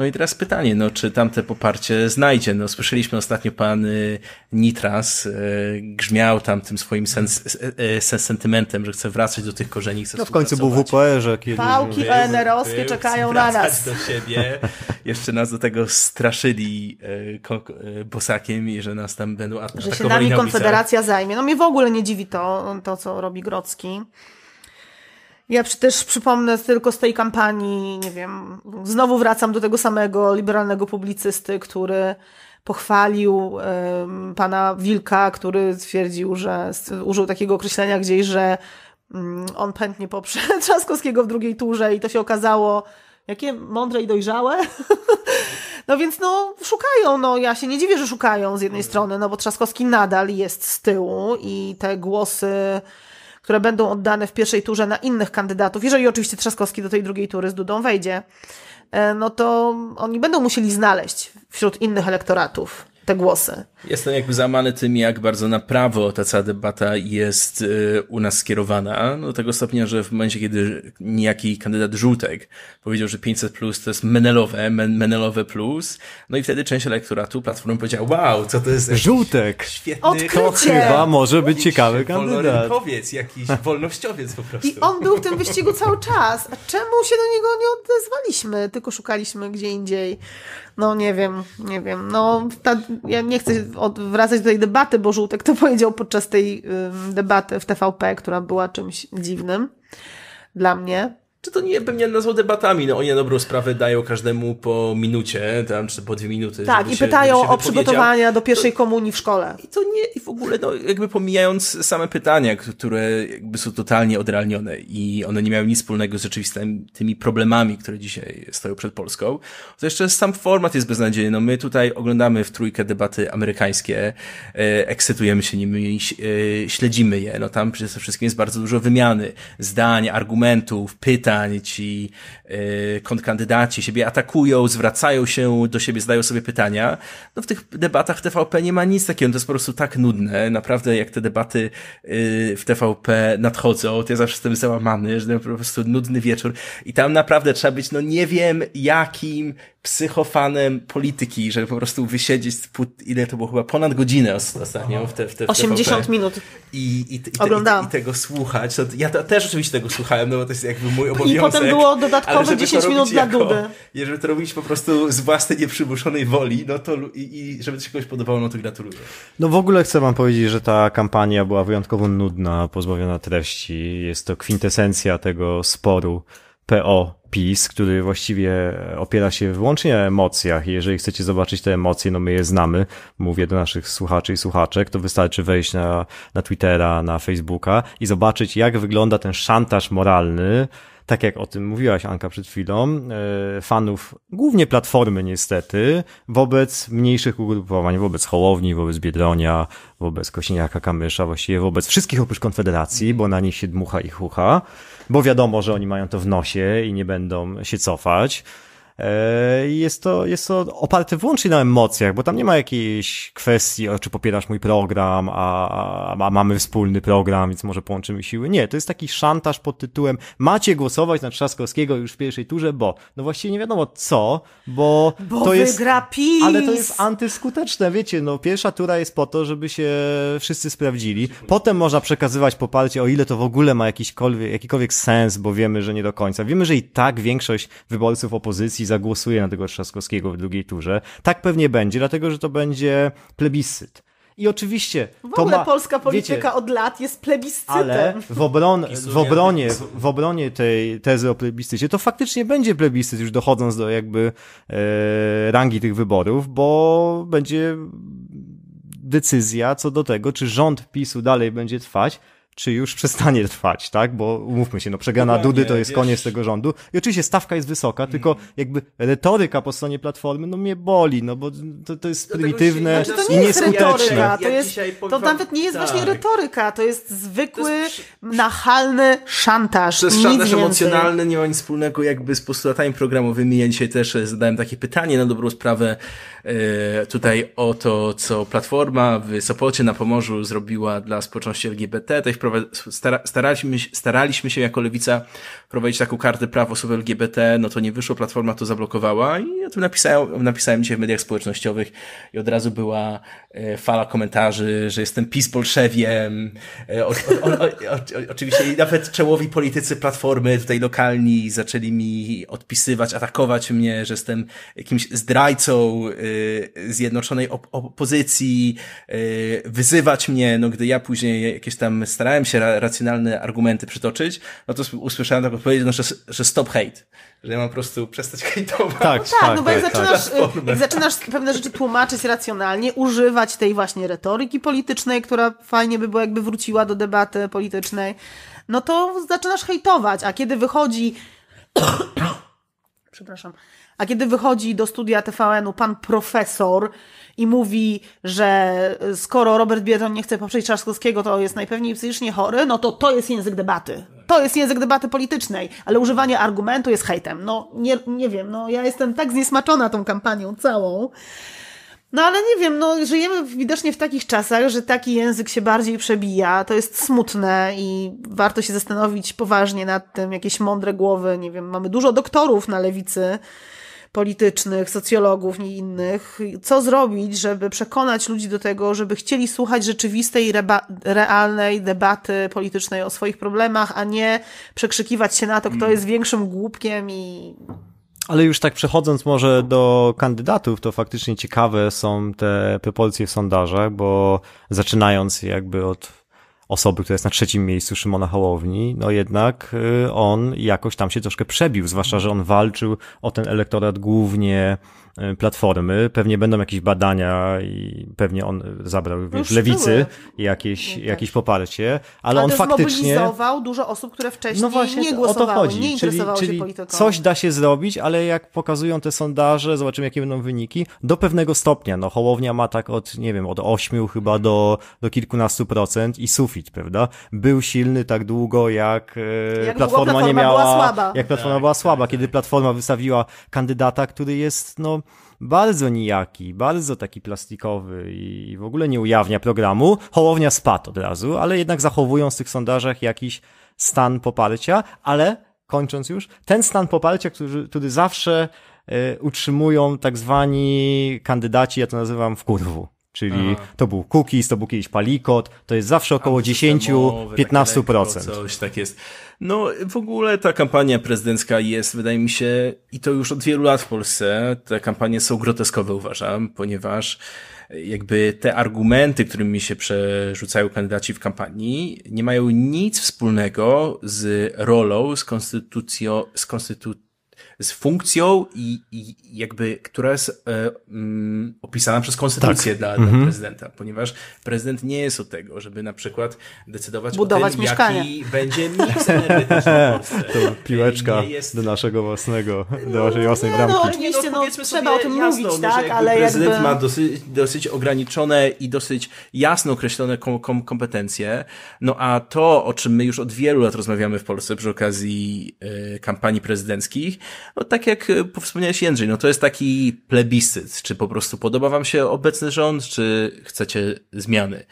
no i teraz pytanie, no czy tamte poparcie znajdzie? No słyszeliśmy ostatnio pan y, Nitras y, grzmiał tam tym swoim sens, y, sentymentem, że chce wracać do tych korzeni. Chce no w końcu był WPR-ze. Pałki ONR-owskie czekają na nas. do siebie. Jeszcze nas do tego straszyli bosakiem i że nas tam będą atakować. Że się nami Konfederacja zajmie. No mnie w ogóle nie dziwi to, to co robi Grocki. Ja też przypomnę tylko z tej kampanii, nie wiem, znowu wracam do tego samego liberalnego publicysty, który pochwalił um, pana Wilka, który twierdził, że użył takiego określenia gdzieś, że um, on pętnie poprze Trzaskowskiego w drugiej turze i to się okazało jakie mądre i dojrzałe. no więc no szukają, no ja się nie dziwię, że szukają z jednej mhm. strony, no bo Trzaskowski nadal jest z tyłu i te głosy które będą oddane w pierwszej turze na innych kandydatów, jeżeli oczywiście Trzaskowski do tej drugiej tury z Dudą wejdzie, e, no to oni będą musieli znaleźć wśród innych elektoratów te głosy. Jestem jakby zamany tym, jak bardzo na prawo ta cała debata jest y, u nas skierowana, no, do tego stopnia, że w momencie, kiedy niejaki kandydat Żółtek powiedział, że 500 plus to jest menelowe, men menelowe plus, no i wtedy część elektoratu Platformy powiedziała, wow, co to jest Żółtek! Świetny Odkrycie. chyba może być ciekawy kandydat. jakiś wolnościowiec po prostu. I on był w tym wyścigu cały czas. A czemu się do niego nie odezwaliśmy, tylko szukaliśmy gdzie indziej? No nie wiem, nie wiem. No ta, ja nie chcę wracać do tej debaty, bo Żółtek to powiedział podczas tej y, debaty w TVP, która była czymś dziwnym dla mnie czy to nie nie nazwał debatami, no oni na dobrą sprawę dają każdemu po minucie, tam, czy po dwie minuty. Tak, i się, pytają o przygotowania do pierwszej to, komunii w szkole. I to nie, i w ogóle, no jakby pomijając same pytania, które jakby są totalnie odrealnione i one nie mają nic wspólnego z rzeczywistymi tymi problemami, które dzisiaj stoją przed Polską, to jeszcze sam format jest beznadziejny. No my tutaj oglądamy w trójkę debaty amerykańskie, e, ekscytujemy się nimi, e, śledzimy je, no tam przede wszystkim jest bardzo dużo wymiany zdań, argumentów, pytań, botanici Y, kontrkandydaci siebie atakują, zwracają się do siebie, zdają sobie pytania. No w tych debatach TVP nie ma nic takiego, to jest po prostu tak nudne. Naprawdę jak te debaty y, w TVP nadchodzą, to ja zawsze jestem załamany, że to jest po prostu nudny wieczór i tam naprawdę trzeba być, no nie wiem jakim psychofanem polityki, żeby po prostu wysiedzieć, ile to było chyba ponad godzinę ostatnio w te, w te w 80 TVP. minut. I, i, i, i, i, tego słuchać. Ja też oczywiście tego słuchałem, no bo to jest jakby mój obowiązek. I potem było dodatkowo dodatkowe 10 minut dla Dudy. Jeżeli to robić po prostu z własnej nieprzymuszonej woli, no to i, i żeby to się kogoś podobało, no to gratuluję. No w ogóle chcę wam powiedzieć, że ta kampania była wyjątkowo nudna, pozbawiona treści. Jest to kwintesencja tego sporu PO PiS, który właściwie opiera się wyłącznie na emocjach i jeżeli chcecie zobaczyć te emocje, no my je znamy, mówię do naszych słuchaczy i słuchaczek, to wystarczy wejść na, na Twittera, na Facebooka i zobaczyć, jak wygląda ten szantaż moralny, tak jak o tym mówiłaś Anka przed chwilą, e, fanów głównie Platformy niestety, wobec mniejszych ugrupowań, wobec Hołowni, wobec Biedronia, wobec Kosiniaka-Kamysza, właściwie wobec wszystkich oprócz Konfederacji, bo na nich się dmucha i chucha bo wiadomo, że oni mają to w nosie i nie będą się cofać. E, jest to, jest to oparte wyłącznie na emocjach, bo tam nie ma jakiejś kwestii, czy popierasz mój program, a, a mamy wspólny program, więc może połączymy siły. Nie, to jest taki szantaż pod tytułem macie głosować na Trzaskowskiego już w pierwszej turze, bo no właściwie nie wiadomo co, bo, bo to jest... PiS. Ale to jest antyskuteczne, wiecie, no pierwsza tura jest po to, żeby się wszyscy sprawdzili. Potem można przekazywać poparcie, o ile to w ogóle ma jakikolwiek, jakikolwiek sens, bo wiemy, że nie do końca. Wiemy, że i tak większość wyborców opozycji zagłosuje na tego Trzaskowskiego w drugiej turze. Tak pewnie będzie, dlatego że to będzie plebiscyt. I oczywiście. W ogóle ma, polska polityka wiecie, od lat jest plebiscytem. Ale w, obron, w obronie, w obronie tej tezy o plebiscycie to faktycznie będzie plebiscyt, już dochodząc do jakby e, rangi tych wyborów, bo będzie decyzja co do tego, czy rząd PiSu dalej będzie trwać, czy już przestanie trwać, tak? Bo umówmy się, no przegana Dudy to jest wiesz. koniec tego rządu. I oczywiście stawka jest wysoka, mm. tylko mhm. jakby retoryka po stronie Platformy, no mnie boli, no bo to, to jest prymitywne to znaczy, nie i nieskuteczne. to, jest, to nawet nie jest tak. właśnie retoryka, to jest zwykły, to jest... nachalny szantaż. To jest szantaż więcej. emocjonalny, nie ma nic wspólnego jakby z postulatami programowymi. Ja dzisiaj też e, zadałem takie pytanie na dobrą sprawę e, tutaj o to, co Platforma w Sopocie na Pomorzu zrobiła dla społeczności LGBT. Tutaj staraliśmy, staraliśmy się jako lewica prowadzić taką kartę praw osób LGBT, no to nie wyszło, platforma to zablokowała i ja tu napisałem, napisałem dzisiaj w mediach społecznościowych i od razu była e, fala komentarzy, że jestem PiS bolszewiem, e, o, o, o, oczywiście i nawet czołowi politycy platformy tutaj lokalni zaczęli mi odpisywać, atakować mnie, że jestem jakimś zdrajcą e, zjednoczonej op opozycji, wyzywać mnie, no gdy ja później jakieś tam starałem starałem się racjonalne argumenty przytoczyć, no to usłyszałem taką odpowiedź, no, że, że stop hate. Że ja mam po prostu przestać hejtować. Tak, no tak, tak, no bo jak, tak, tak. zaczynasz, tak. jak zaczynasz pewne rzeczy tłumaczyć racjonalnie, używać tej właśnie retoryki politycznej, która fajnie by była, jakby wróciła do debaty politycznej, no to zaczynasz hejtować, a kiedy wychodzi przepraszam, a kiedy wychodzi do studia TVN-u pan profesor i mówi, że skoro Robert Biedron nie chce poprzeć Trzaskowskiego, to jest najpewniej psychicznie chory, no to to jest język debaty. To jest język debaty politycznej, ale używanie argumentu jest hejtem. No nie, nie wiem, no ja jestem tak zniesmaczona tą kampanią całą. No ale nie wiem, no żyjemy widocznie w takich czasach, że taki język się bardziej przebija. To jest smutne i warto się zastanowić poważnie nad tym, jakieś mądre głowy, nie wiem, mamy dużo doktorów na lewicy, politycznych, socjologów i innych, co zrobić, żeby przekonać ludzi do tego, żeby chcieli słuchać rzeczywistej, realnej debaty politycznej o swoich problemach, a nie przekrzykiwać się na to, kto hmm. jest większym głupkiem i ale już tak przechodząc może do kandydatów, to faktycznie ciekawe są te proporcje w sondażach, bo zaczynając jakby od osoby, która jest na trzecim miejscu Szymona Hołowni, no jednak y, on jakoś tam się troszkę przebił, zwłaszcza, że on walczył o ten elektorat głównie E, platformy. Pewnie będą jakieś badania i pewnie on zabrał w lewicy były. jakieś, tak. jakieś poparcie, ale, ale on faktycznie... dużo osób, które wcześniej no właśnie, nie głosowały, o to chodzi. nie interesowały czyli, się czyli polityką. Coś da się zrobić, ale jak pokazują te sondaże, zobaczymy jakie będą wyniki, do pewnego stopnia, no Hołownia ma tak od, nie wiem, od 8 chyba do, do kilkunastu procent i sufit, prawda? Był silny tak długo, jak, e, jak platforma, platforma, nie miała... Jak platforma tak, była słaba. Tak, kiedy tak. platforma wystawiła kandydata, który jest, no bardzo nijaki, bardzo taki plastikowy i w ogóle nie ujawnia programu. Hołownia spadł od razu, ale jednak zachowują w tych sondażach jakiś stan poparcia, ale kończąc już, ten stan poparcia, który, który zawsze e, utrzymują tak zwani kandydaci, ja to nazywam w kurwu. Czyli Aha. to był cookies, to był kiedyś palikot, to jest zawsze około 10-15%. Coś tak jest. No w ogóle ta kampania prezydencka jest, wydaje mi się, i to już od wielu lat w Polsce, te kampanie są groteskowe uważam, ponieważ jakby te argumenty, którymi się przerzucają kandydaci w kampanii, nie mają nic wspólnego z rolą, z konstytucją, z konstytucją z funkcją i, i jakby, która jest e, mm, opisana przez konstytucję tak. dla, mhm. dla, prezydenta, ponieważ prezydent nie jest od tego, żeby na przykład decydować Budować o tym, jaki będzie miks energetyczny To piłeczka jest... do naszego własnego, no, do naszej własnej bramki. No, oczywiście, no, no trzeba o tym jasno, mówić, no, tak, jakby ale prezydent jakby... ma dosyć, dosyć ograniczone i dosyć jasno określone kom, kom, kompetencje, no a to, o czym my już od wielu lat rozmawiamy w Polsce przy okazji y, kampanii prezydenckich, no tak jak e, wspomniałeś Jędrzej, no to jest taki plebiscyt, czy po prostu podoba wam się obecny rząd, czy chcecie zmiany.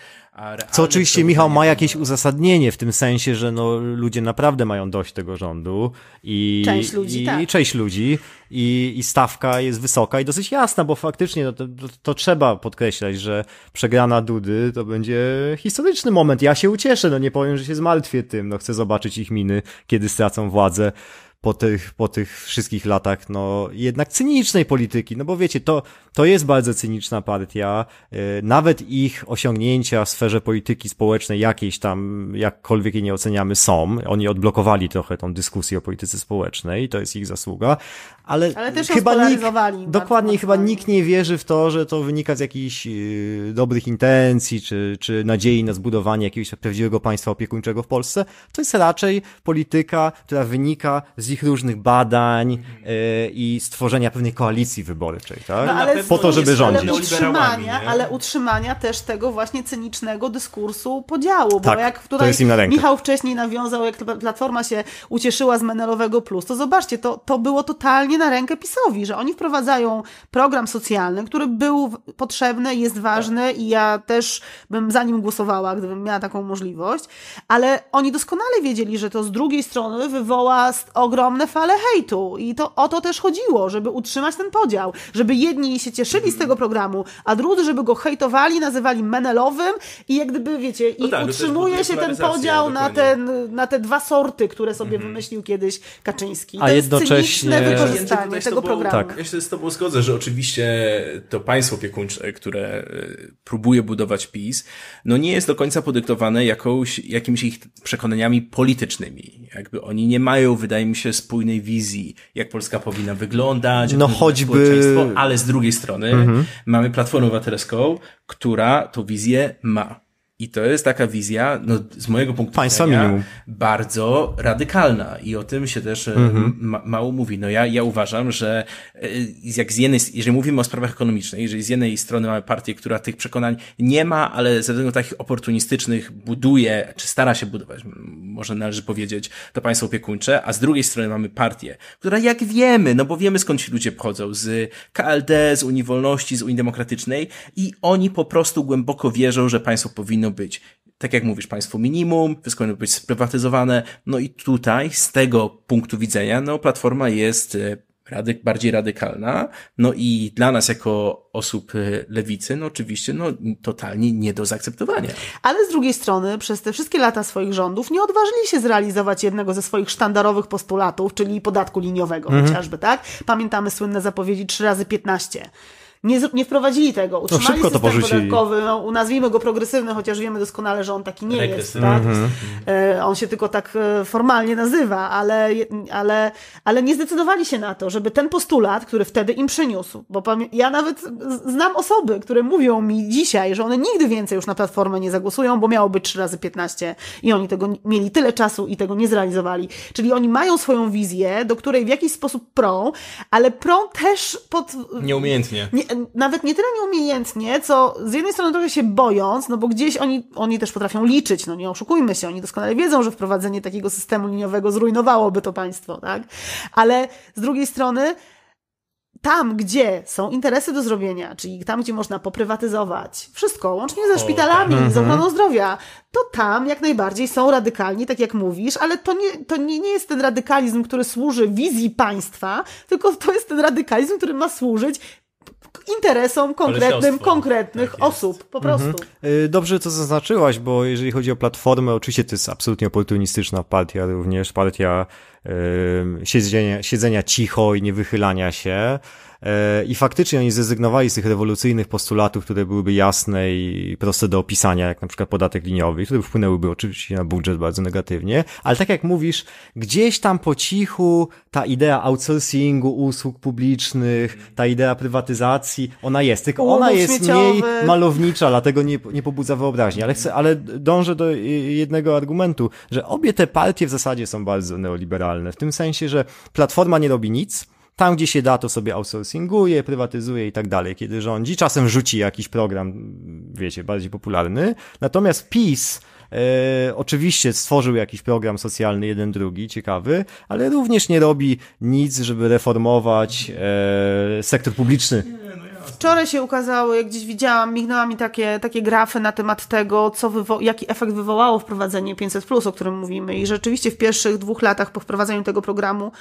Co oczywiście, Michał, ma jakieś uzasadnienie w tym sensie, że no, ludzie naprawdę mają dość tego rządu i część ludzi, i, tak. część ludzi i, i stawka jest wysoka i dosyć jasna, bo faktycznie no, to, to, trzeba podkreślać, że przegrana Dudy to będzie historyczny moment. Ja się ucieszę, no nie powiem, że się zmartwię tym, no chcę zobaczyć ich miny, kiedy stracą władzę po tych, po tych wszystkich latach, no jednak cynicznej polityki, no bo wiecie, to, to jest bardzo cyniczna partia, y, nawet ich osiągnięcia w sferze polityki społecznej jakiejś tam, jakkolwiek jej nie oceniamy, są. Oni odblokowali trochę tą dyskusję o polityce społecznej, to jest ich zasługa, ale, ale też chyba nikt, dokładnie, chyba nikt nie wierzy w to, że to wynika z jakichś y, dobrych intencji, czy, czy nadziei na zbudowanie jakiegoś prawdziwego państwa opiekuńczego w Polsce. To jest raczej polityka, która wynika z ich różnych badań yy, i stworzenia pewnej koalicji wyborczej, tak? No, ale po to, żeby rządzić. Ale utrzymania, ale utrzymania też tego właśnie cynicznego dyskursu podziału, tak, bo jak tutaj Michał wcześniej nawiązał, jak Platforma się ucieszyła z Menelowego Plus, to zobaczcie, to, to było totalnie na rękę PiSowi, że oni wprowadzają program socjalny, który był potrzebny, jest ważny tak. i ja też bym za nim głosowała, gdybym miała taką możliwość, ale oni doskonale wiedzieli, że to z drugiej strony wywoła ogrom ogromne fale hejtu. I to o to też chodziło, żeby utrzymać ten podział, żeby jedni się cieszyli z mhm. tego programu, a drudzy, żeby go hejtowali, nazywali menelowym i jak gdyby, wiecie, i no tak, no utrzymuje się ten podział na te, na te dwa sorty, które sobie mm -hmm. wymyślił kiedyś Kaczyński. a to jednocześnie... jest wykorzystanie ja tego tobą, programu. Tak. Ja się z tobą zgodzę, że oczywiście to państwo opiekuńcze, które e, próbuje budować PiS, no nie jest do końca podyktowane jakąś, jakimiś ich przekonaniami politycznymi. Jakby oni nie mają, wydaje mi się, się spójnej wizji, jak Polska powinna wyglądać, no choćby... ale z drugiej strony mhm. mamy Platformę Obywatelską, która tą wizję ma. I to jest taka wizja, no, z mojego punktu Państwa widzenia, minimum. bardzo radykalna. I o tym się też e, mhm. ma, mało mówi. No ja, ja uważam, że e, jak z jednej, jeżeli mówimy o sprawach ekonomicznych, jeżeli z jednej strony mamy partię, która tych przekonań nie ma, ale ze względu takich oportunistycznych buduje, czy stara się budować, może należy powiedzieć, to państwo opiekuńcze, a z drugiej strony mamy partię, która jak wiemy, no bo wiemy skąd ci ludzie pochodzą, z KLD, z Unii Wolności, z Unii Demokratycznej i oni po prostu głęboko wierzą, że państwo powinno powinno być, tak jak mówisz, państwo minimum, wszystko powinno być sprywatyzowane. No i tutaj, z tego punktu widzenia, no, platforma jest e, bardziej radykalna. No i dla nas jako osób e, lewicy, no oczywiście, no totalnie nie do zaakceptowania. Ale z drugiej strony, przez te wszystkie lata swoich rządów nie odważyli się zrealizować jednego ze swoich sztandarowych postulatów, czyli podatku liniowego mhm. chociażby, tak? Pamiętamy słynne zapowiedzi 3 razy 15 nie, nie wprowadzili tego. No, Utrzymali no szybko system to porzucili. podatkowy, no, nazwijmy go progresywny, chociaż wiemy doskonale, że on taki nie jest. Tak? Mm -hmm. On się tylko tak e, formalnie nazywa, ale, ale, ale nie zdecydowali się na to, żeby ten postulat, który wtedy im przyniósł, bo ja nawet znam osoby, które mówią mi dzisiaj, że one nigdy więcej już na platformę nie zagłosują, bo miało być 3 razy 15 i oni tego mieli tyle czasu i tego nie zrealizowali. Czyli oni mają swoją wizję, do której w jakiś sposób prą, ale prą też pod... Nieumiejętnie. Nie, nawet nie tyle nieumiejętnie, co z jednej strony trochę się bojąc, no bo gdzieś oni, oni też potrafią liczyć, no nie oszukujmy się, oni doskonale wiedzą, że wprowadzenie takiego systemu liniowego zrujnowałoby to państwo, tak? Ale z drugiej strony, tam, gdzie są interesy do zrobienia, czyli tam, gdzie można poprywatyzować wszystko, łącznie ze szpitalami, tak. z ochroną mhm. zdrowia, to tam jak najbardziej są radykalni, tak jak mówisz, ale to, nie, to nie, nie jest ten radykalizm, który służy wizji państwa, tylko to jest ten radykalizm, który ma służyć interesom konkretnym, konkretnych tak osób, po mhm. prostu. Mhm. Dobrze to zaznaczyłaś, bo jeżeli chodzi o platformę, oczywiście to jest absolutnie oportunistyczna partia również, partia yy, siedzenia, siedzenia cicho i nie wychylania się, E, I faktycznie oni zrezygnowali z tych rewolucyjnych postulatów, które byłyby jasne i proste do opisania, jak na przykład podatek liniowy, które wpłynęłyby oczywiście na budżet bardzo negatywnie, ale tak jak mówisz, gdzieś tam po cichu ta idea outsourcingu usług publicznych, ta idea prywatyzacji, ona jest, tylko ona jest mniej malownicza, dlatego nie, nie pobudza wyobraźni, ale chcę, ale dążę do jednego argumentu, że obie te partie w zasadzie są bardzo neoliberalne, w tym sensie, że Platforma nie robi nic, tam, gdzie się da, to sobie outsourcinguje, prywatyzuje i tak dalej, kiedy rządzi. Czasem rzuci jakiś program, wiecie, bardziej popularny. Natomiast PiS E, oczywiście stworzył jakiś program socjalny, jeden drugi, ciekawy, ale również nie robi nic, żeby reformować e, sektor publiczny. Nie, no Wczoraj się ukazały, gdzieś widziałam, mignęła mi takie, takie grafy na temat tego, co wywo- jaki efekt wywołało wprowadzenie 500, o którym mówimy. I rzeczywiście w pierwszych dwóch latach po wprowadzeniu tego programu,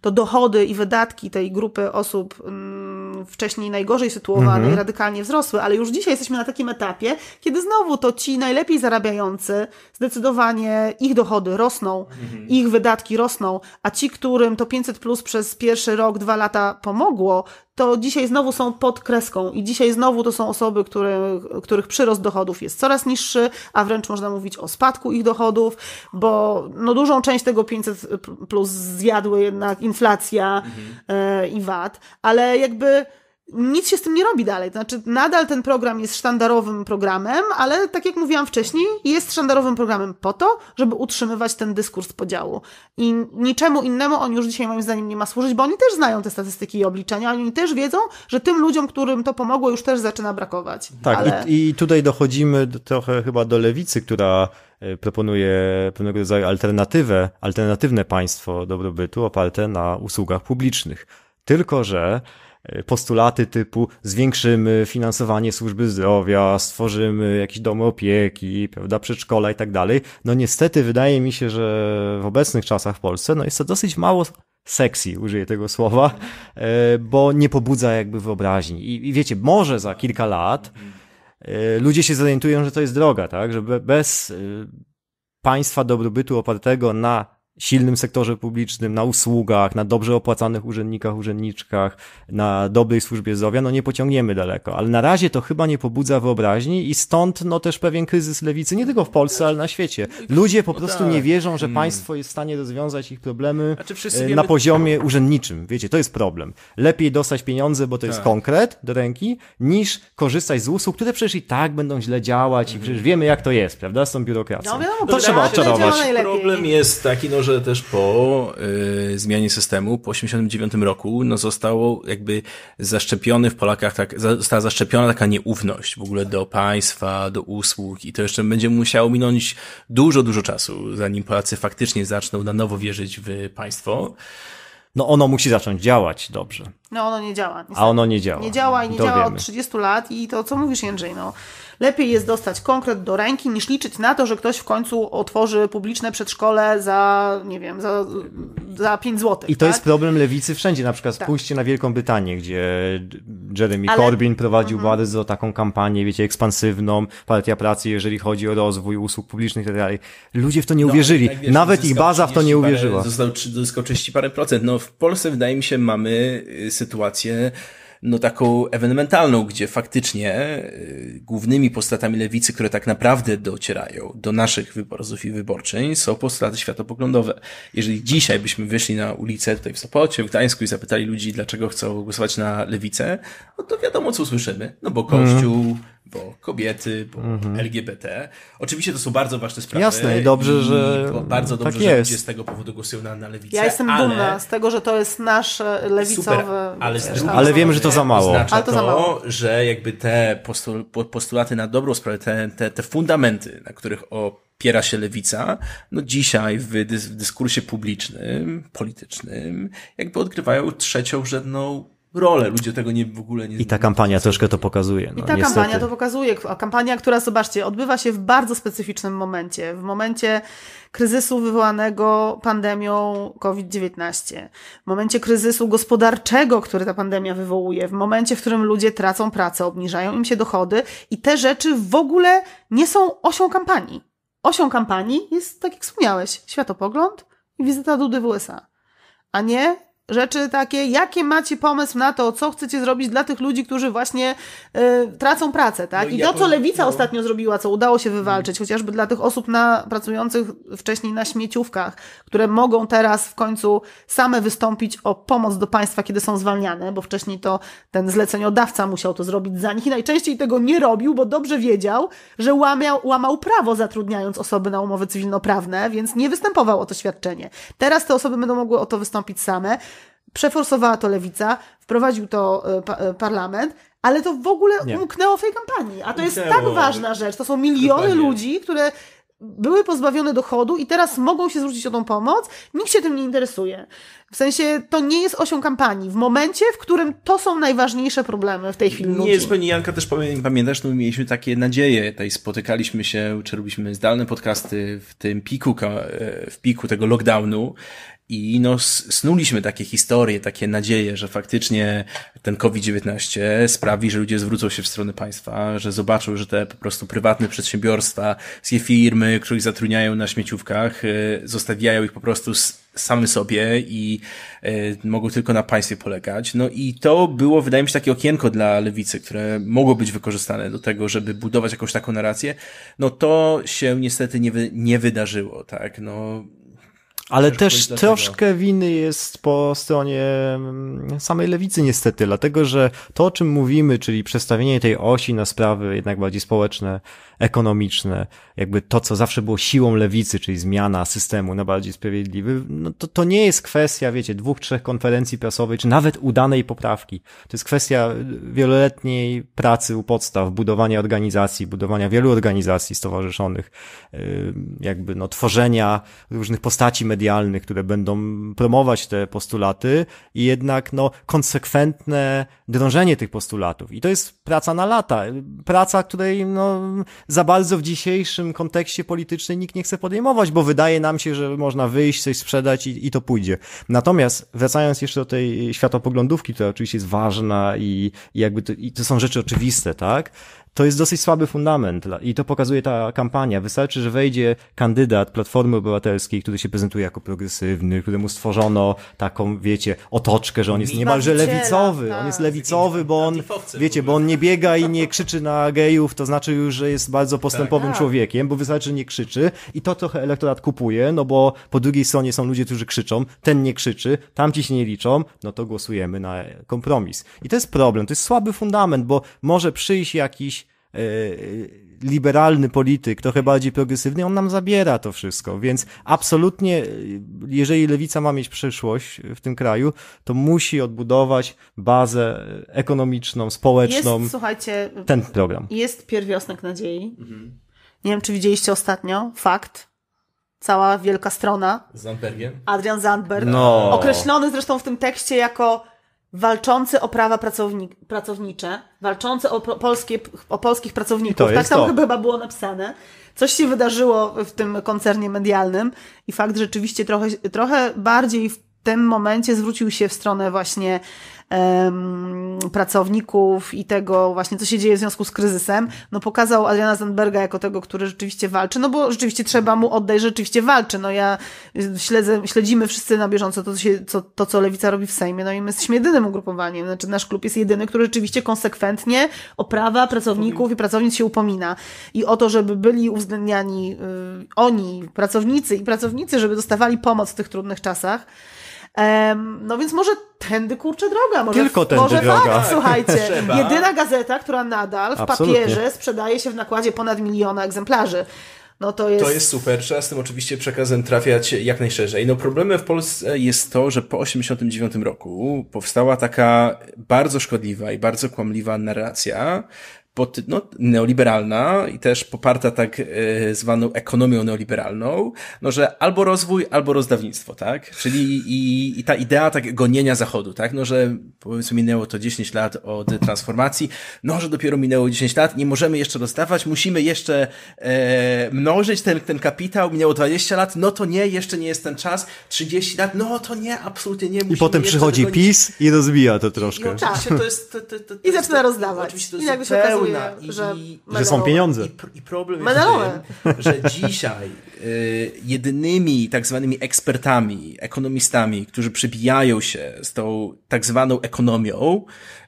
to dochody i wydatki tej grupy osób mm, wcześniej najgorzej sytuowanej, mhm. radykalnie wzrosły, ale już dzisiaj jesteśmy na takim etapie, kiedy znowu to ci najlepiej zarabiający, zdecydowanie ich dochody rosną, mhm. ich wydatki rosną, a ci, którym to 500 plus przez pierwszy rok, dwa lata pomogło, to dzisiaj znowu są pod kreską i dzisiaj znowu to są osoby, które, których przyrost dochodów jest coraz niższy, a wręcz można mówić o spadku ich dochodów, bo no dużą część tego 500 plus zjadły jednak inflacja mhm. E, i VAT, ale jakby nic się z tym nie robi dalej. To znaczy, nadal ten program jest sztandarowym programem, ale tak jak mówiłam wcześniej, jest sztandarowym programem po to, żeby utrzymywać ten dyskurs podziału. I niczemu innemu on już dzisiaj, moim zdaniem, nie ma służyć, bo oni też znają te statystyki i obliczenia, oni też wiedzą, że tym ludziom, którym to pomogło, już też zaczyna brakować. Tak, ale... i, i tutaj dochodzimy do, trochę chyba do lewicy, która e, proponuje pewnego rodzaju alternatywę, alternatywne państwo dobrobytu oparte na usługach publicznych. Tylko, że E, postulaty typu zwiększymy finansowanie służby zdrowia, stworzymy jakieś domy opieki, prawda, przedszkola i tak dalej. No niestety wydaje mi się, że w obecnych czasach w Polsce no jest to dosyć mało sexy, użyję tego słowa, e, bo nie pobudza jakby wyobraźni. I, i wiecie, może za kilka lat e, ludzie się zorientują, że to jest droga, tak, że bez państwa dobrobytu opartego na silnym sektorze publicznym, na usługach, na dobrze opłacanych urzędnikach, urzędniczkach, na dobrej służbie zdrowia, no nie pociągniemy daleko. Ale na razie to chyba nie pobudza wyobraźni i stąd no też pewien kryzys lewicy, nie tylko w Polsce, ale na świecie. Ludzie po no prostu tak. nie wierzą, że mm. państwo jest w stanie rozwiązać ich problemy znaczy, na poziomie to... urzędniczym. Wiecie, to jest problem. Lepiej dostać pieniądze, bo to jest tak. konkret do ręki, niż korzystać z usług, które przecież i tak będą źle działać i mhm. przecież wiemy jak to jest, prawda, z tą biurokracją. No, to trzeba odczarować. Problem jest taki, no, że też po y, zmianie systemu po 89 roku no, zostało jakby zaszczepiony w Polakach, tak, została zaszczepiona taka nieufność w ogóle do państwa, do usług i to jeszcze będzie musiało minąć dużo, dużo czasu, zanim Polacy faktycznie zaczną na nowo wierzyć w państwo. No ono musi zacząć działać dobrze. No ono nie działa. Niestety. A ono nie działa. Nie działa i nie to działa wiemy. od 30 lat i to co mówisz Jędrzej, no Lepiej jest dostać konkret do ręki, niż liczyć na to, że ktoś w końcu otworzy publiczne przedszkole za, nie wiem, za, za 5 zł. I tak? to jest tak? problem lewicy wszędzie. Na przykład tak. spójrzcie na Wielką Brytanię, gdzie Jeremy Ale... Corbyn prowadził mhm. bardzo taką kampanię, wiecie, ekspansywną, Partia Pracy, jeżeli chodzi o rozwój usług publicznych itd. Tak Ludzie w to nie no, uwierzyli. Tak, wiesz, Nawet ich baza w to nie uwierzyła. Parę, został, 30 parę procent. No w Polsce wydaje mi się mamy y, sytuację no taką ewenementalną, gdzie faktycznie e, głównymi postatami lewicy, które tak naprawdę docierają do naszych wyborców i wyborczeń, są postulaty światopoglądowe. Jeżeli dzisiaj byśmy wyszli na ulicę tutaj w Sopocie, w Gdańsku i zapytali ludzi, dlaczego chcą głosować na lewicę, no to wiadomo, co usłyszymy. No bo mhm. Kościół, mm bo kobiety, bo mhm. LGBT. Oczywiście to są bardzo ważne sprawy. Jasne i dobrze, i że bardzo dobrze, tak że ludzie z tego powodu głosują na, na lewicę. Ja jestem ale... dumna z tego, że to jest nasz lewicowy... Super, ale, wiesz, ale wiemy, że to za mało. Ale to, za mało. że jakby te postul postulaty na dobrą sprawę, te, te, te fundamenty, na których opiera się lewica, no dzisiaj w, dys w dyskursie publicznym, politycznym, jakby odgrywają trzecią rzędną rolę. Ludzie tego nie, w ogóle nie... I ta kampania troszkę to pokazuje. No, I ta niestety. kampania to pokazuje. Kampania, która, zobaczcie, odbywa się w bardzo specyficznym momencie. W momencie kryzysu wywołanego pandemią COVID-19. W momencie kryzysu gospodarczego, który ta pandemia wywołuje. W momencie, w którym ludzie tracą pracę, obniżają im się dochody i te rzeczy w ogóle nie są osią kampanii. Osią kampanii jest, tak jak wspomniałeś, światopogląd i wizyta Dudy w USA. A nie Rzeczy takie, jakie macie pomysł na to, co chcecie zrobić dla tych ludzi, którzy właśnie y, tracą pracę, tak? No I to, co Lewica no... ostatnio zrobiła, co udało się wywalczyć, mhm. chociażby dla tych osób na, pracujących wcześniej na śmieciówkach, które mogą teraz w końcu same wystąpić o pomoc do państwa, kiedy są zwalniane, bo wcześniej to ten zleceniodawca musiał to zrobić za nich i najczęściej tego nie robił, bo dobrze wiedział, że łamiał, łamał prawo zatrudniając osoby na umowy cywilnoprawne, więc nie występował o to świadczenie. Teraz te osoby będą mogły o to wystąpić same. Przeforsowała to lewica, wprowadził to e, e, parlament, ale to w ogóle nie. umknęło w tej kampanii. A to umknęło. jest tak no. ważna rzecz. To są miliony Chyba ludzi, nie. które były pozbawione dochodu i teraz mogą się zwrócić o tą pomoc, nikt się tym nie interesuje. W sensie to nie jest osią kampanii. W momencie, w którym to są najważniejsze problemy w tej chwili. Nie jest pewnie Janka też pamiętasz, no mieliśmy takie nadzieje. Tutaj spotykaliśmy się, czy robiliśmy zdalne podcasty w tym piku, e, w piku tego lockdownu i no, snuliśmy takie historie, takie nadzieje, że faktycznie ten COVID-19 sprawi, że ludzie zwrócą się w stronę państwa, że zobaczą, że te po prostu prywatne przedsiębiorstwa, te firmy, których zatrudniają na śmieciówkach, e, zostawiają ich po prostu samy sobie i e, mogą tylko na państwie polegać. No i to było, wydaje mi się, takie okienko dla lewicy, które mogło być wykorzystane do tego, żeby budować jakąś taką narrację. No to się niestety nie, wy nie wydarzyło, tak? No, ale też troszkę winy jest po stronie mm, samej lewicy niestety, dlatego że to, o czym mówimy, czyli przestawienie tej osi na sprawy jednak bardziej społeczne, ekonomiczne, jakby to, co zawsze było siłą lewicy, czyli zmiana systemu na bardziej sprawiedliwy, no to, to nie jest kwestia, wiecie, dwóch, trzech konferencji prasowej, czy nawet udanej poprawki. To jest kwestia wieloletniej pracy u podstaw, budowania organizacji, budowania wielu organizacji stowarzyszonych, y, jakby no tworzenia różnych postaci medycznych medialnych, które będą promować te postulaty i jednak no, konsekwentne drążenie tych postulatów. I to jest praca na lata, praca, której no, za bardzo w dzisiejszym kontekście politycznym nikt nie chce podejmować, bo wydaje nam się, że można wyjść, coś sprzedać i, i to pójdzie. Natomiast wracając jeszcze do tej światopoglądówki, która oczywiście jest ważna i, i jakby to, i to są rzeczy oczywiste, tak? to jest dosyć słaby fundament i to pokazuje ta kampania. Wystarczy, że wejdzie kandydat Platformy Obywatelskiej, który się prezentuje jako progresywny, któremu stworzono taką, wiecie, otoczkę, że on jest niemalże lewicowy. On jest tak. lewicowy, bo on, wiecie, bo on nie biega i nie krzyczy na gejów, to znaczy już, że jest bardzo postępowym tak. człowiekiem, bo wystarczy, że nie krzyczy i to trochę elektorat kupuje, no bo po drugiej stronie są ludzie, którzy krzyczą, ten nie krzyczy, tamci się nie liczą, no to głosujemy na kompromis. I to jest problem, to jest słaby fundament, bo może przyjść jakiś E, liberalny polityk, trochę bardziej progresywny, on nam zabiera to wszystko. Więc absolutnie, jeżeli lewica ma mieć przyszłość w tym kraju, to musi odbudować bazę ekonomiczną, społeczną. Jest, słuchajcie, ten program. Jest pierwiosnek nadziei. Mhm. Nie wiem, czy widzieliście ostatnio fakt, cała wielka strona. Z Zandbergiem? Adrian Zandberg. No. Określony zresztą w tym tekście jako walczący o prawa pracownik, pracownicze, walczący o, polskie, o polskich pracowników. tak tam to. chyba było napisane. Coś się wydarzyło w tym koncernie medialnym i fakt rzeczywiście trochę, trochę bardziej w tym momencie zwrócił się w stronę właśnie pracowników i tego właśnie, co się dzieje w związku z kryzysem, no pokazał Adriana Zandberga jako tego, który rzeczywiście walczy, no bo rzeczywiście trzeba mu oddać, że rzeczywiście walczy. No ja śledzę, śledzimy wszyscy na bieżąco to, co, się, co, to, co Lewica robi w Sejmie, no i my jesteśmy jedynym ugrupowaniem, znaczy nasz klub jest jedyny, który rzeczywiście konsekwentnie o prawa pracowników i pracownic się upomina i o to, żeby byli uwzględniani y, oni, pracownicy i pracownicy, żeby dostawali pomoc w tych trudnych czasach no więc może tędy kurczę droga. Może, Tylko tędy może tak, droga. tak, słuchajcie. Trzeba. Jedyna gazeta, która nadal w Absolutnie. papierze sprzedaje się w nakładzie ponad miliona egzemplarzy. No to, jest... to jest super, trzeba z tym oczywiście przekazem trafiać jak najszerzej. No problemem w Polsce jest to, że po 89 roku powstała taka bardzo szkodliwa i bardzo kłamliwa narracja, pod, no, neoliberalna i też poparta tak y, zwaną ekonomią neoliberalną, no że albo rozwój, albo rozdawnictwo, tak? Czyli i, i ta idea tak gonienia Zachodu, tak? No że powiedzmy minęło to 10 lat od transformacji, no że dopiero minęło 10 lat, nie możemy jeszcze rozdawać, musimy jeszcze e, mnożyć ten, ten kapitał, minęło 20 lat, no to nie, jeszcze nie jest ten czas, 30 lat, no to nie, absolutnie nie. Musimy I potem przychodzi dogonić. PiS i rozbija to troszkę. No, tak. to jest, to, to, to, I zaczyna rozdawać. Oczywiście to I się okazuje, pełna. I, że, i, że są pieniądze. I, i problem Medalowe. jest tym, że dzisiaj y, jedynymi tak zwanymi ekspertami, ekonomistami, którzy przybijają się z tą tak zwaną ekonomią,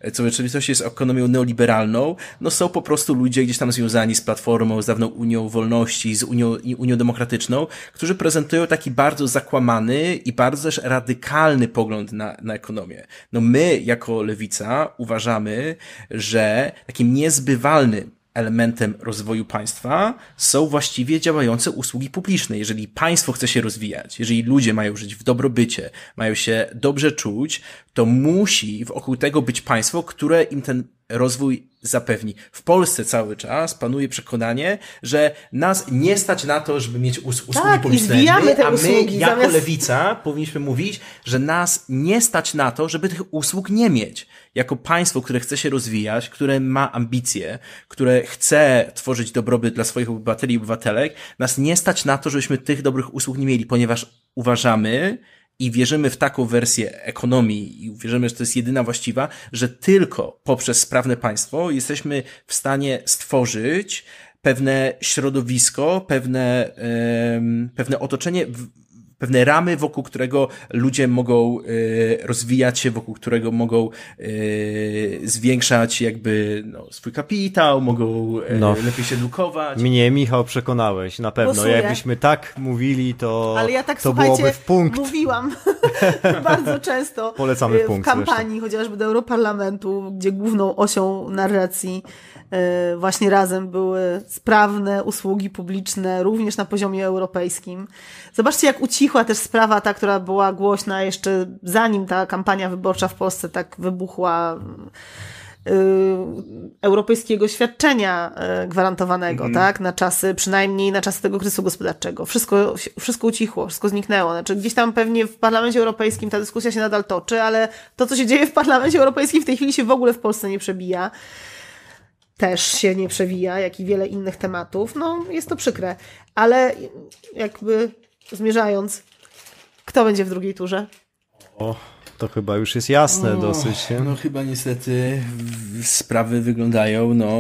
y, co w rzeczywistości jest ekonomią neoliberalną, no są po prostu ludzie gdzieś tam związani z Platformą, z dawną Unią Wolności, z Unią, Unią Demokratyczną, którzy prezentują taki bardzo zakłamany i bardzo też radykalny pogląd na, na ekonomię. No my, jako lewica, uważamy, że takim niezbędnym niezbywalnym elementem rozwoju państwa są właściwie działające usługi publiczne. Jeżeli państwo chce się rozwijać, jeżeli ludzie mają żyć w dobrobycie, mają się dobrze czuć, to musi wokół tego być państwo, które im ten rozwój zapewni. W Polsce cały czas panuje przekonanie, że nas nie stać na to, żeby mieć us usługi tak, publiczne. a my usługi, jako zamiast... lewica powinniśmy mówić, że nas nie stać na to, żeby tych usług nie mieć. Jako państwo, które chce się rozwijać, które ma ambicje, które chce tworzyć dobrobyt dla swoich obywateli i obywatelek, nas nie stać na to, żebyśmy tych dobrych usług nie mieli, ponieważ uważamy, i wierzymy w taką wersję ekonomii i wierzymy, że to jest jedyna właściwa, że tylko poprzez sprawne państwo jesteśmy w stanie stworzyć pewne środowisko, pewne, pewne otoczenie, w, pewne ramy, wokół którego ludzie mogą e, rozwijać się, wokół którego mogą e, zwiększać jakby no, swój kapitał, mogą e, no. lepiej się edukować. Mnie, Michał, przekonałeś na pewno. Posłuję. Jakbyśmy tak mówili, to, Ale ja tak, to byłoby w punkt. mówiłam bardzo często Polecamy w, punkt, w kampanii zresztą. chociażby do Europarlamentu, gdzie główną osią narracji właśnie razem były sprawne usługi publiczne, również na poziomie europejskim. Zobaczcie, jak ucichło była też sprawa ta, która była głośna jeszcze zanim ta kampania wyborcza w Polsce tak wybuchła y, europejskiego świadczenia y, gwarantowanego, mm. tak? Na czasy, przynajmniej na czasy tego kryzysu gospodarczego. Wszystko, wszystko ucichło, wszystko zniknęło. Znaczy, gdzieś tam pewnie w Parlamencie Europejskim ta dyskusja się nadal toczy, ale to, co się dzieje w Parlamencie Europejskim w tej chwili się w ogóle w Polsce nie przebija. Też się nie przewija, jak i wiele innych tematów. No, jest to przykre. Ale jakby zmierzając, kto będzie w drugiej turze? O, to chyba już jest jasne o, dosyć. No chyba niestety sprawy wyglądają no,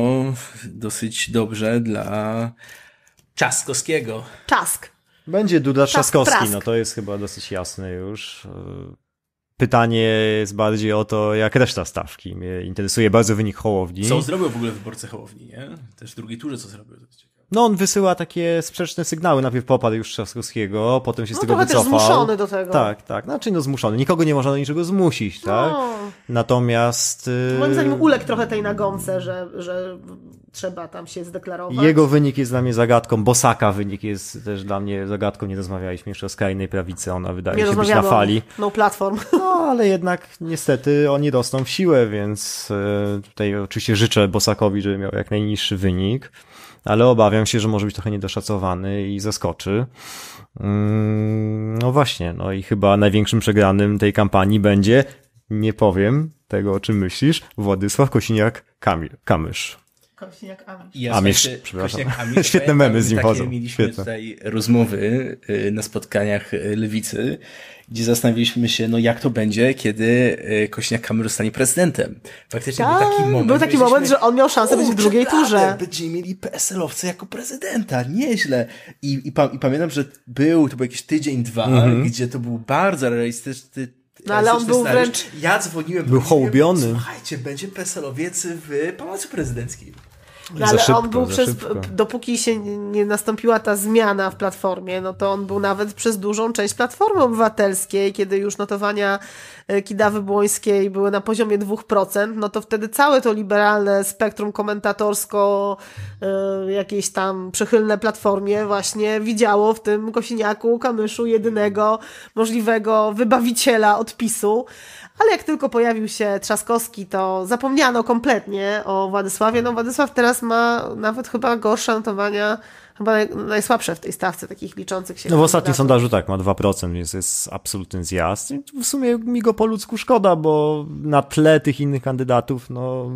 dosyć dobrze dla Czaskowskiego. Czask. Będzie Duda Trzaskowski, no to jest chyba dosyć jasne już. Pytanie jest bardziej o to, jak reszta stawki. Mnie interesuje bardzo wynik Hołowni. Co zrobił w ogóle wyborcy Hołowni, nie? Też w drugiej turze co zrobił, to jest ciekawe. No on wysyła takie sprzeczne sygnały, najpierw popadł już Trzaskowskiego, potem się no, z tego wycofał. No zmuszony do tego. Tak, tak, znaczy no zmuszony, nikogo nie można do niczego zmusić, no. tak? No. Natomiast... Yy... Moim zdaniem uległ trochę tej nagonce, że, że trzeba tam się zdeklarować. Jego wynik jest dla mnie zagadką, Bosaka wynik jest też dla mnie zagadką, nie rozmawialiśmy jeszcze o skrajnej prawicy, ona wydaje nie się być na fali. No platform. No ale jednak niestety oni rosną w siłę, więc y, tutaj oczywiście życzę Bosakowi, żeby miał jak najniższy wynik ale obawiam się, że może być trochę niedoszacowany i zaskoczy. Mm, no właśnie, no i chyba największym przegranym tej kampanii będzie, nie powiem tego o czym myślisz, Władysław Kosiniak-Kamysz. Kośniak Amisz. Ja Amisz, przepraszam. Kośniak, Amisz, Świetne memy z nim chodzą. Mieliśmy Świetne. tutaj rozmowy y, na spotkaniach y, lewicy, gdzie zastanawialiśmy się, no jak to będzie, kiedy y, Kośniak-Kamysz zostanie prezydentem. Faktycznie Ta, był taki tak, moment. Był taki moment, że on miał szansę być w drugiej turze. Będziemy mieli PSL-owca jako prezydenta, nieźle. I, i, i, pamiętam, że był, to był jakiś tydzień, dwa, mhm. gdzie to był bardzo realistyczny no ale on był wręcz... Ja dzwoniłem... Był hołbiony. Słuchajcie, będzie PSL-owiec w Pałacu Prezydenckim. No, ale szybko, on był przez, szybko. dopóki się nie nastąpiła ta zmiana w platformie, no to on był nawet przez dużą część Platformy Obywatelskiej, kiedy już notowania e, Kidawy Błońskiej były na poziomie 2%, no to wtedy całe to liberalne spektrum komentatorsko e, jakieś tam przychylne Platformie właśnie widziało w tym Kosiniaku, Kamyszu jedynego możliwego wybawiciela odpisu, ale jak tylko pojawił się Trzaskowski, to zapomniano kompletnie o Władysławie. No Władysław teraz ma nawet chyba gorsze notowania, chyba naj, najsłabsze w tej stawce takich liczących się. No w ostatnim sondażu tak, ma 2%, więc jest absolutny zjazd. w sumie mi go po ludzku szkoda, bo na tle tych innych kandydatów, no...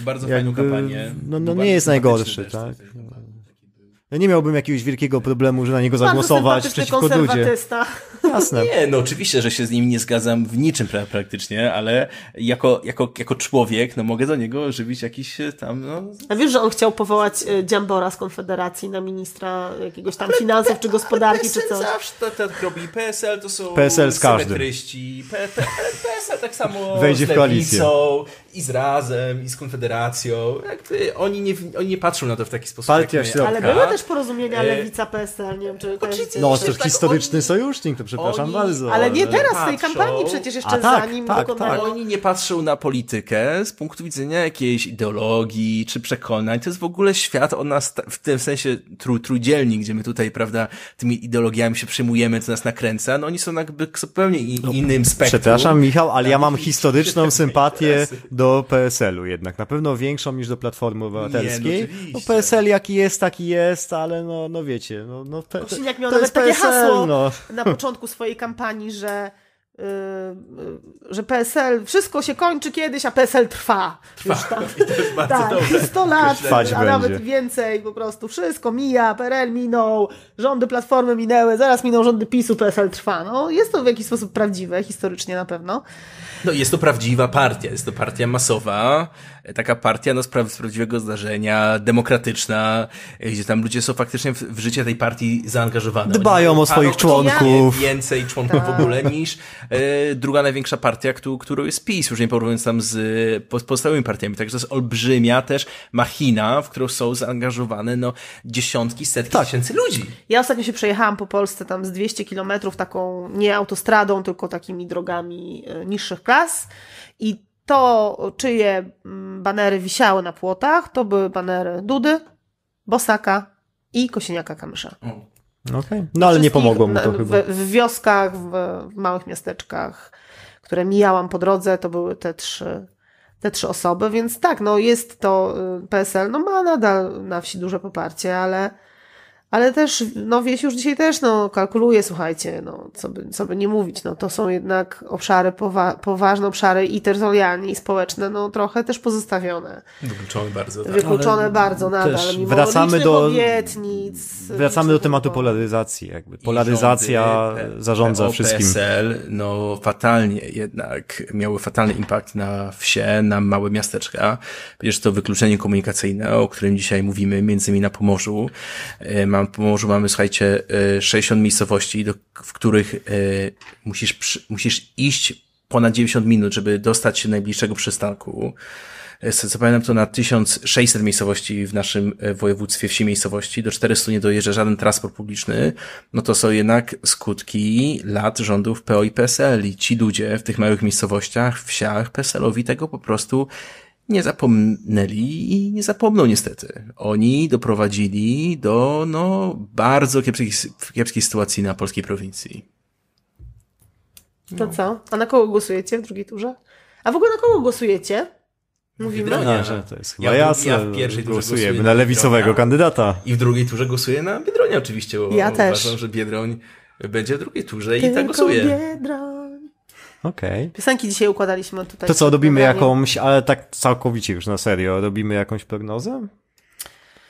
Bardzo jakby, fajną kampanię. No, no nie jest najgorszy, tak? Też, nie miałbym jakiegoś wielkiego problemu, że na niego zagłosować przeciwko Dudzie. Jasne. Nie, no oczywiście, że się z nim nie zgadzam w niczym pra praktycznie, ale jako, jako, jako człowiek, no mogę do niego żywić jakiś e, tam, no... A wiesz, że on chciał powołać e, Dziambora z Konfederacji na ministra jakiegoś tam ale finansów czy gospodarki, czy coś. zawsze tak, tak robi. PSL to są PSL z każdym. PSL tak samo Wejdzie z lewicą, w koalicję i z Razem, i z Konfederacją. Jakby oni, nie, oni nie patrzą na to w taki sposób. Partia środka. Ale były też porozumienia e, Lewica-PSL, nie wiem czy... Oczywiście. No, to tak, historyczny oni, sojusznik, to przepraszam oni, bardzo. Ale nie teraz, patrzą, tej kampanii przecież jeszcze tak, zanim tak, Tak. Oni nie patrzą na politykę z punktu widzenia jakiejś ideologii czy przekonań. To jest w ogóle świat o nas, w tym sensie tru, trójdzielni, gdzie my tutaj, prawda, tymi ideologiami się przyjmujemy, co nas nakręca. No oni są jakby zupełnie no, innym spektrum. Przepraszam Michał, ale ja tak. mam historyczną sympatię do do PSL-u jednak, na pewno większą niż do Platformy Obywatelskiej. Nie, no, no PSL jaki jest, taki jest, ale no, no wiecie, no, no miał to jest takie PSL, hasło no. na początku swojej kampanii, że Y, y, że PSL, wszystko się kończy kiedyś, a PSL trwa. Trwa. Już tam. I to jest bardzo tak, dobre. 100 lat, a będzie. nawet więcej, po prostu wszystko mija, PRL minął, rządy Platformy minęły, zaraz miną rządy PiSu, PSL trwa. No, jest to w jakiś sposób prawdziwe, historycznie na pewno. No jest to prawdziwa partia, jest to partia masowa, taka partia no, z prawdziwego zdarzenia, demokratyczna, e, gdzie tam ludzie są faktycznie w, w życie tej partii zaangażowani. Dbają o swoich członków. Więcej członków Ta. w tak. ogóle niż e, druga największa partia, któ, którą jest PiS, już nie porównując tam z pozostałymi partiami. Także to jest olbrzymia też machina, w którą są zaangażowane no, dziesiątki, setki tak. tysięcy ludzi. Ja ostatnio się przejechałam po Polsce tam z 200 kilometrów taką nie autostradą, tylko takimi drogami e, niższych klas i to, czyje mm, banery wisiały na płotach, to były banery Dudy, Bosaka i Kosieniaka Kamysza. Okay. No ale nie pomogło mu to chyba. W, w wioskach, w, w, małych miasteczkach, które mijałam po drodze, to były te trzy, te trzy osoby, więc tak, no jest to y, PSL, no ma nadal na wsi duże poparcie, ale ale też, no wieś już dzisiaj też, no kalkuluje, słuchajcie, no co by, co by nie mówić, no to są jednak obszary, powa poważne obszary i terytorialne i społeczne, no trochę też pozostawione. Wykluczone bardzo. Tak. Wykluczone ale bardzo nadal, mimo wracamy do obietnic. Wracamy do tematu polaryzacji, jakby. Polaryzacja rządy, zarządza PO, wszystkim. PSL, no fatalnie jednak, miały fatalny impact na wsie, na małe miasteczka. Przecież to wykluczenie komunikacyjne, o którym dzisiaj mówimy, między innymi na Pomorzu. E, Mam mam, Morzu mamy, słuchajcie, 60 e, miejscowości, do, w których e, musisz, musisz iść ponad 90 minut, żeby dostać się do najbliższego przystanku. E, zapamiętam to na 1600 miejscowości w naszym województwie, wsi miejscowości. Do 400 nie dojeżdża żaden transport publiczny. No to są jednak skutki lat rządów PO i PSL. I ci ludzie w tych małych miejscowościach, wsiach, PSL-owi tego po prostu nie zapomnieli i nie zapomną niestety. Oni doprowadzili do no, bardzo kiepskiej, kiepskiej sytuacji na polskiej prowincji. No. To co? A na kogo głosujecie w drugiej turze? A w ogóle na kogo głosujecie? Mówimy? Biedronia, że to jest chyba ja, jasne. Ja w pierwszej turze głosujemy na, na lewicowego Biedronia, kandydata. I w drugiej turze głosuję na Biedronia oczywiście, bo ja uważam, też. że Biedroń będzie w drugiej turze Tylko i tak głosuje. Biedroń. Okej. Okay. Piosenki dzisiaj układaliśmy tutaj. To co, robimy jakąś, ale tak całkowicie już na serio, robimy jakąś prognozę?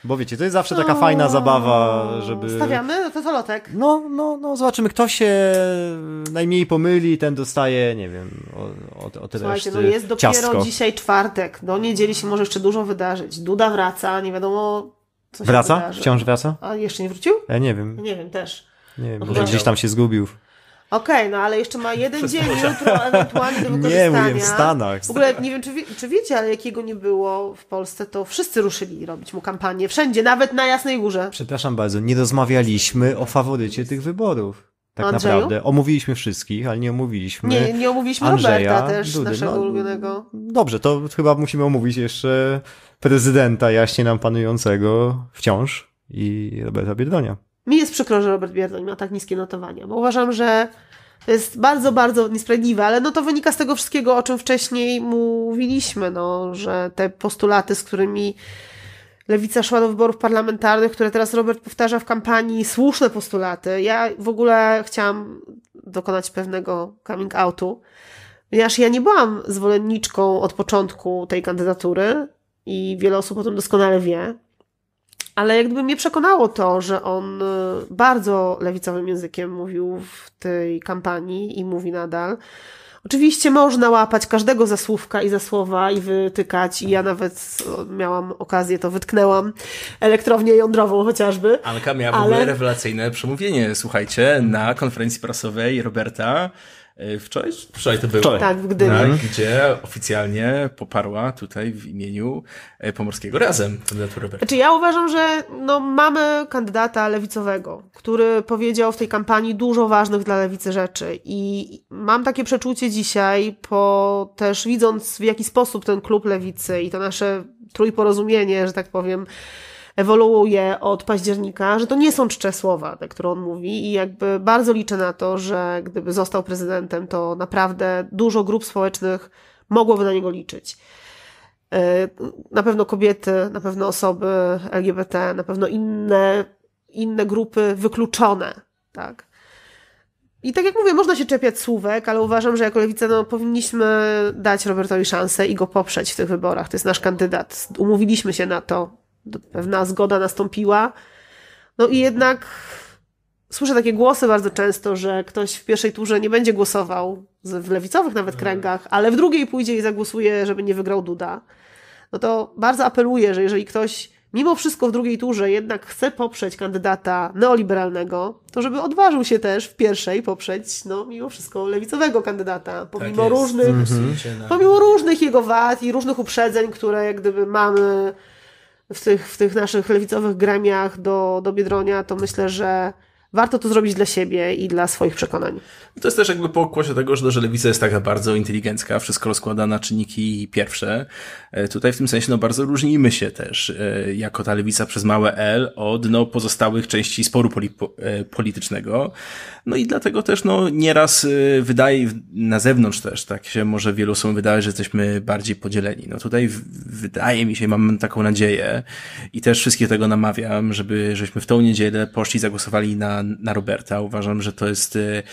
Bo wiecie, to jest zawsze taka no, fajna zabawa, żeby. Stawiamy, no to to lotek. No, no, no, zobaczymy, kto się najmniej pomyli, ten dostaje, nie wiem, o, o, o tyle Słuchajcie, no jest dopiero ciastko. dzisiaj czwartek. Do niedzieli się może jeszcze dużo wydarzyć. Duda wraca, nie wiadomo, co się Wraca? Wydarzy. Wciąż wraca? A jeszcze nie wrócił? Ja nie wiem. Nie wiem też. Nie wiem, no może gdzieś tam się zgubił. Okej, okay, no ale jeszcze ma jeden Przez dzień jutro ewentualnie do wykorzystania. Nie, mówię w Stanach. W ogóle nie wiem, czy, wie, czy wiecie, ale jakiego nie było w Polsce, to wszyscy ruszyli robić mu kampanię. Wszędzie, nawet na Jasnej Górze. Przepraszam bardzo, nie rozmawialiśmy o faworycie tych wyborów. Tak Andrzeju? naprawdę. Omówiliśmy wszystkich, ale nie omówiliśmy. Nie, nie omówiliśmy Andrzeja, Roberta też, Dudy. No, naszego no, ulubionego. Dobrze, to chyba musimy omówić jeszcze prezydenta jaśnie nam panującego wciąż i Roberta Bierdonia. Mi jest przykro, że Robert Bierdoń ma tak niskie notowania, bo uważam, że to jest bardzo, bardzo niesprawiedliwe, ale no to wynika z tego wszystkiego, o czym wcześniej mówiliśmy, no, że te postulaty, z którymi lewica szła do wyborów parlamentarnych, które teraz Robert powtarza w kampanii, słuszne postulaty. Ja w ogóle chciałam dokonać pewnego coming outu, ponieważ ja nie byłam zwolenniczką od początku tej kandydatury i wiele osób o tym doskonale wie. Ale jakby mnie przekonało to, że on e, bardzo lewicowym językiem mówił w tej kampanii i mówi nadal. Oczywiście można łapać każdego za słówka i za słowa i wytykać, i ja nawet miałam okazję, to wytknęłam, elektrownię jądrową chociażby. Anka miała ale... w ogóle rewelacyjne przemówienie, słuchajcie, na konferencji prasowej Roberta E, wczoraj? Wczoraj to było. Tak, w Gdyni. Tak, gdzie oficjalnie poparła tutaj w imieniu e, Pomorskiego Razem kandydaturę Berta. Znaczy ja uważam, że no, mamy kandydata lewicowego, który powiedział w tej kampanii dużo ważnych dla lewicy rzeczy i mam takie przeczucie dzisiaj, po też widząc w jaki sposób ten klub lewicy i to nasze trójporozumienie, że tak powiem, ewoluuje od października, że to nie są czcze słowa, te, które on mówi i jakby bardzo liczę na to, że gdyby został prezydentem, to naprawdę dużo grup społecznych mogłoby na niego liczyć. E, na pewno kobiety, na pewno osoby LGBT, na pewno inne, inne grupy wykluczone, tak. I tak jak mówię, można się czepiać słówek, ale uważam, że jako lewica no, powinniśmy dać Robertowi szansę i go poprzeć w tych wyborach. To jest nasz kandydat. Umówiliśmy się na to pewna zgoda nastąpiła. No i jednak słyszę takie głosy bardzo często, że ktoś w pierwszej turze nie będzie głosował w lewicowych nawet mm. kręgach, ale w drugiej pójdzie i zagłosuje, żeby nie wygrał Duda. No to bardzo apeluję, że jeżeli ktoś mimo wszystko w drugiej turze jednak chce poprzeć kandydata neoliberalnego, to żeby odważył się też w pierwszej poprzeć, no mimo wszystko lewicowego kandydata, tak pomimo mhm. tak różnych, mhm. pomimo różnych jego wad i różnych uprzedzeń, które jak gdyby mamy w tych, w tych naszych lewicowych gremiach do, do Biedronia, to myślę, że warto to zrobić dla siebie i dla swoich przekonań. No to jest też jakby pokłosie tego, że, że lewica jest taka bardzo inteligencka, wszystko rozkłada na czynniki pierwsze. E, tutaj w tym sensie no bardzo różnimy się też e, jako ta lewica przez małe L od no, pozostałych części sporu poli e, politycznego. No i dlatego też no nieraz wydaje na zewnątrz też, tak się może wielu osobom wydaje, że jesteśmy bardziej podzieleni. No tutaj wydaje mi się, mam taką nadzieję i też wszystkie tego namawiam, żeby żeśmy w tą niedzielę poszli, zagłosowali na na Roberta. Uważam, że to jest y,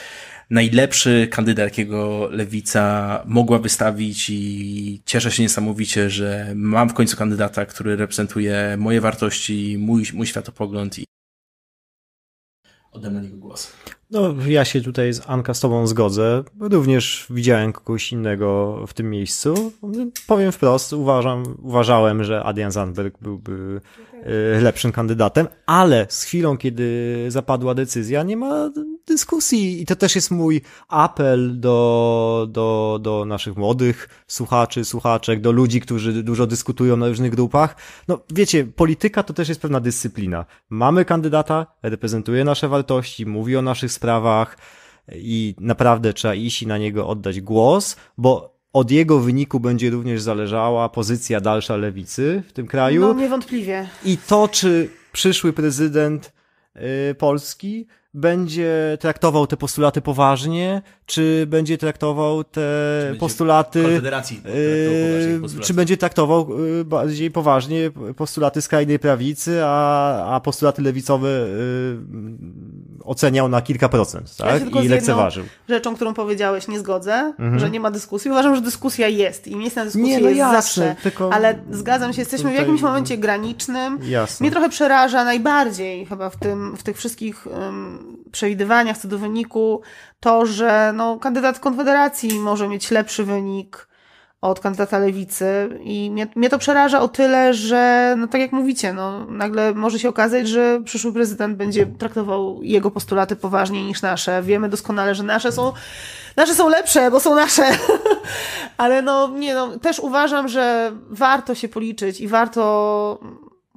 najlepszy kandydat, jakiego Lewica mogła wystawić i cieszę się niesamowicie, że mam w końcu kandydata, który reprezentuje moje wartości, mój, mój światopogląd i oddam na niego głos. No, ja się tutaj z Anka z tobą zgodzę. Również widziałem kogoś innego w tym miejscu. Powiem wprost, uważam, uważałem, że Adrian Zandberg byłby Y, lepszym kandydatem, ale z chwilą, kiedy zapadła decyzja, nie ma dyskusji i to też jest mój apel do, do, do naszych młodych słuchaczy, słuchaczek, do ludzi, którzy dużo dyskutują na różnych grupach. No wiecie, polityka to też jest pewna dyscyplina. Mamy kandydata, reprezentuje nasze wartości, mówi o naszych sprawach, i naprawdę trzeba iść i na niego oddać głos, bo od jego wyniku będzie również zależała pozycja dalsza lewicy w tym kraju. No, niewątpliwie. I to, czy przyszły prezydent y, Polski będzie traktował te postulaty poważnie, czy będzie traktował te czy postulaty, y, traktował postulaty. Czy będzie traktował y, bardziej poważnie postulaty skrajnej prawicy, a, a postulaty lewicowe oceniał na kilka procent, tak? Ja I lekceważył. Rzeczą, którą powiedziałeś, nie zgodzę, mhm. że nie ma dyskusji. Uważam, że dyskusja jest i miejsce na dyskusję nie, no jest jasne, zawsze. Tylko ale zgadzam się, jesteśmy tutaj... w jakimś momencie granicznym. Jasne. Mnie trochę przeraża najbardziej chyba w tym, w tych wszystkich um, przewidywaniach co do wyniku to, że no, kandydat Konfederacji może mieć lepszy wynik od kandydata lewicy i mnie, mnie, to przeraża o tyle, że no tak jak mówicie, no nagle może się okazać, że przyszły prezydent będzie traktował jego postulaty poważniej niż nasze. Wiemy doskonale, że nasze są nasze są lepsze, bo są nasze. Ale no nie no, też uważam, że warto się policzyć i warto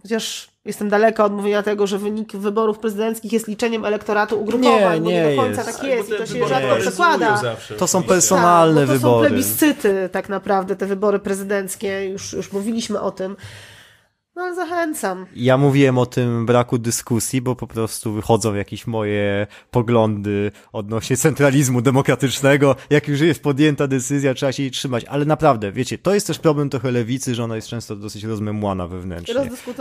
chociaż jestem daleka od mówienia tego, że wynik wyborów prezydenckich jest liczeniem elektoratu ugrupowań, nie, nie, nie do końca jest. tak jest i to się rzadko przekłada. To są personalne tak, to wybory. To są plebiscyty tak naprawdę, te wybory prezydenckie, już, już mówiliśmy o tym. No zachęcam. Ja mówiłem o tym braku dyskusji, bo po prostu wychodzą jakieś moje poglądy odnośnie centralizmu demokratycznego. Jak już jest podjęta decyzja, trzeba się jej trzymać. Ale naprawdę, wiecie, to jest też problem trochę lewicy, że ona jest często dosyć rozmemłana wewnętrznie.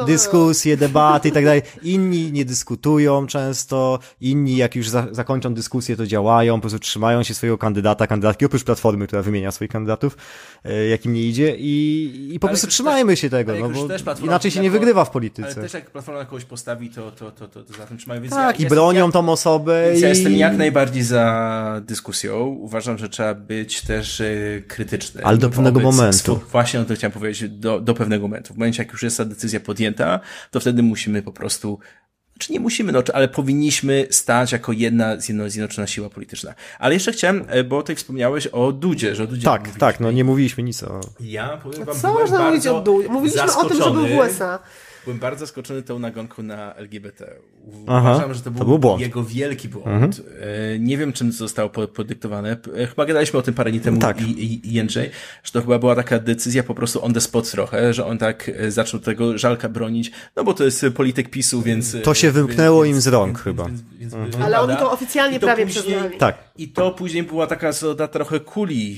Dyskusje, debaty i tak dalej. Inni nie dyskutują często, inni jak już za zakończą dyskusję, to działają, po prostu trzymają się swojego kandydata, kandydatki, oprócz Platformy, która wymienia swoich kandydatów, e, jakim nie idzie i, i po ale prostu trzymajmy też, się tego. No, bo też platforma inaczej się jako, nie wygrywa w polityce. Ale też jak Platforma jakoś kogoś postawi, to, to, to, to, to za tym trzymają. Więc tak, ja, i bronią jak, tą osobę. i... Ja jestem jak najbardziej za dyskusją. Uważam, że trzeba być też y, krytyczny. Ale do pewnego momentu. Właśnie o no tym chciałem powiedzieć, do, do pewnego momentu. W momencie, jak już jest ta decyzja podjęta, to wtedy musimy po prostu znaczy nie musimy, no, ale powinniśmy stać jako jedna zjednoczona siła polityczna. Ale jeszcze chciałem, e, bo tutaj wspomniałeś o Dudzie, że o Dudzie Tak, tak, no nie mówiliśmy nic o... Ja powiem wam, Co można mówić o Dudzie? Mówiliśmy o tym, że był w USA. Byłem bardzo zaskoczony tą nagonką na LGBT Aha, uważam, że to był, to był jego wielki błąd. Mhm. E, nie wiem, czym zostało podyktowane. Chyba gadaliśmy o tym parę dni temu tak. i, i, i Jędrzej, że to chyba była taka decyzja po prostu on the spot trochę, że on tak e, zaczął tego żalka bronić, no bo to jest e, polityk PiSu, więc... To się wymknęło więc, im z rąk więc, chyba. Więc, mhm. Ale oni to oficjalnie to prawie później, przyznali. Tak. I to później była taka soda trochę kuli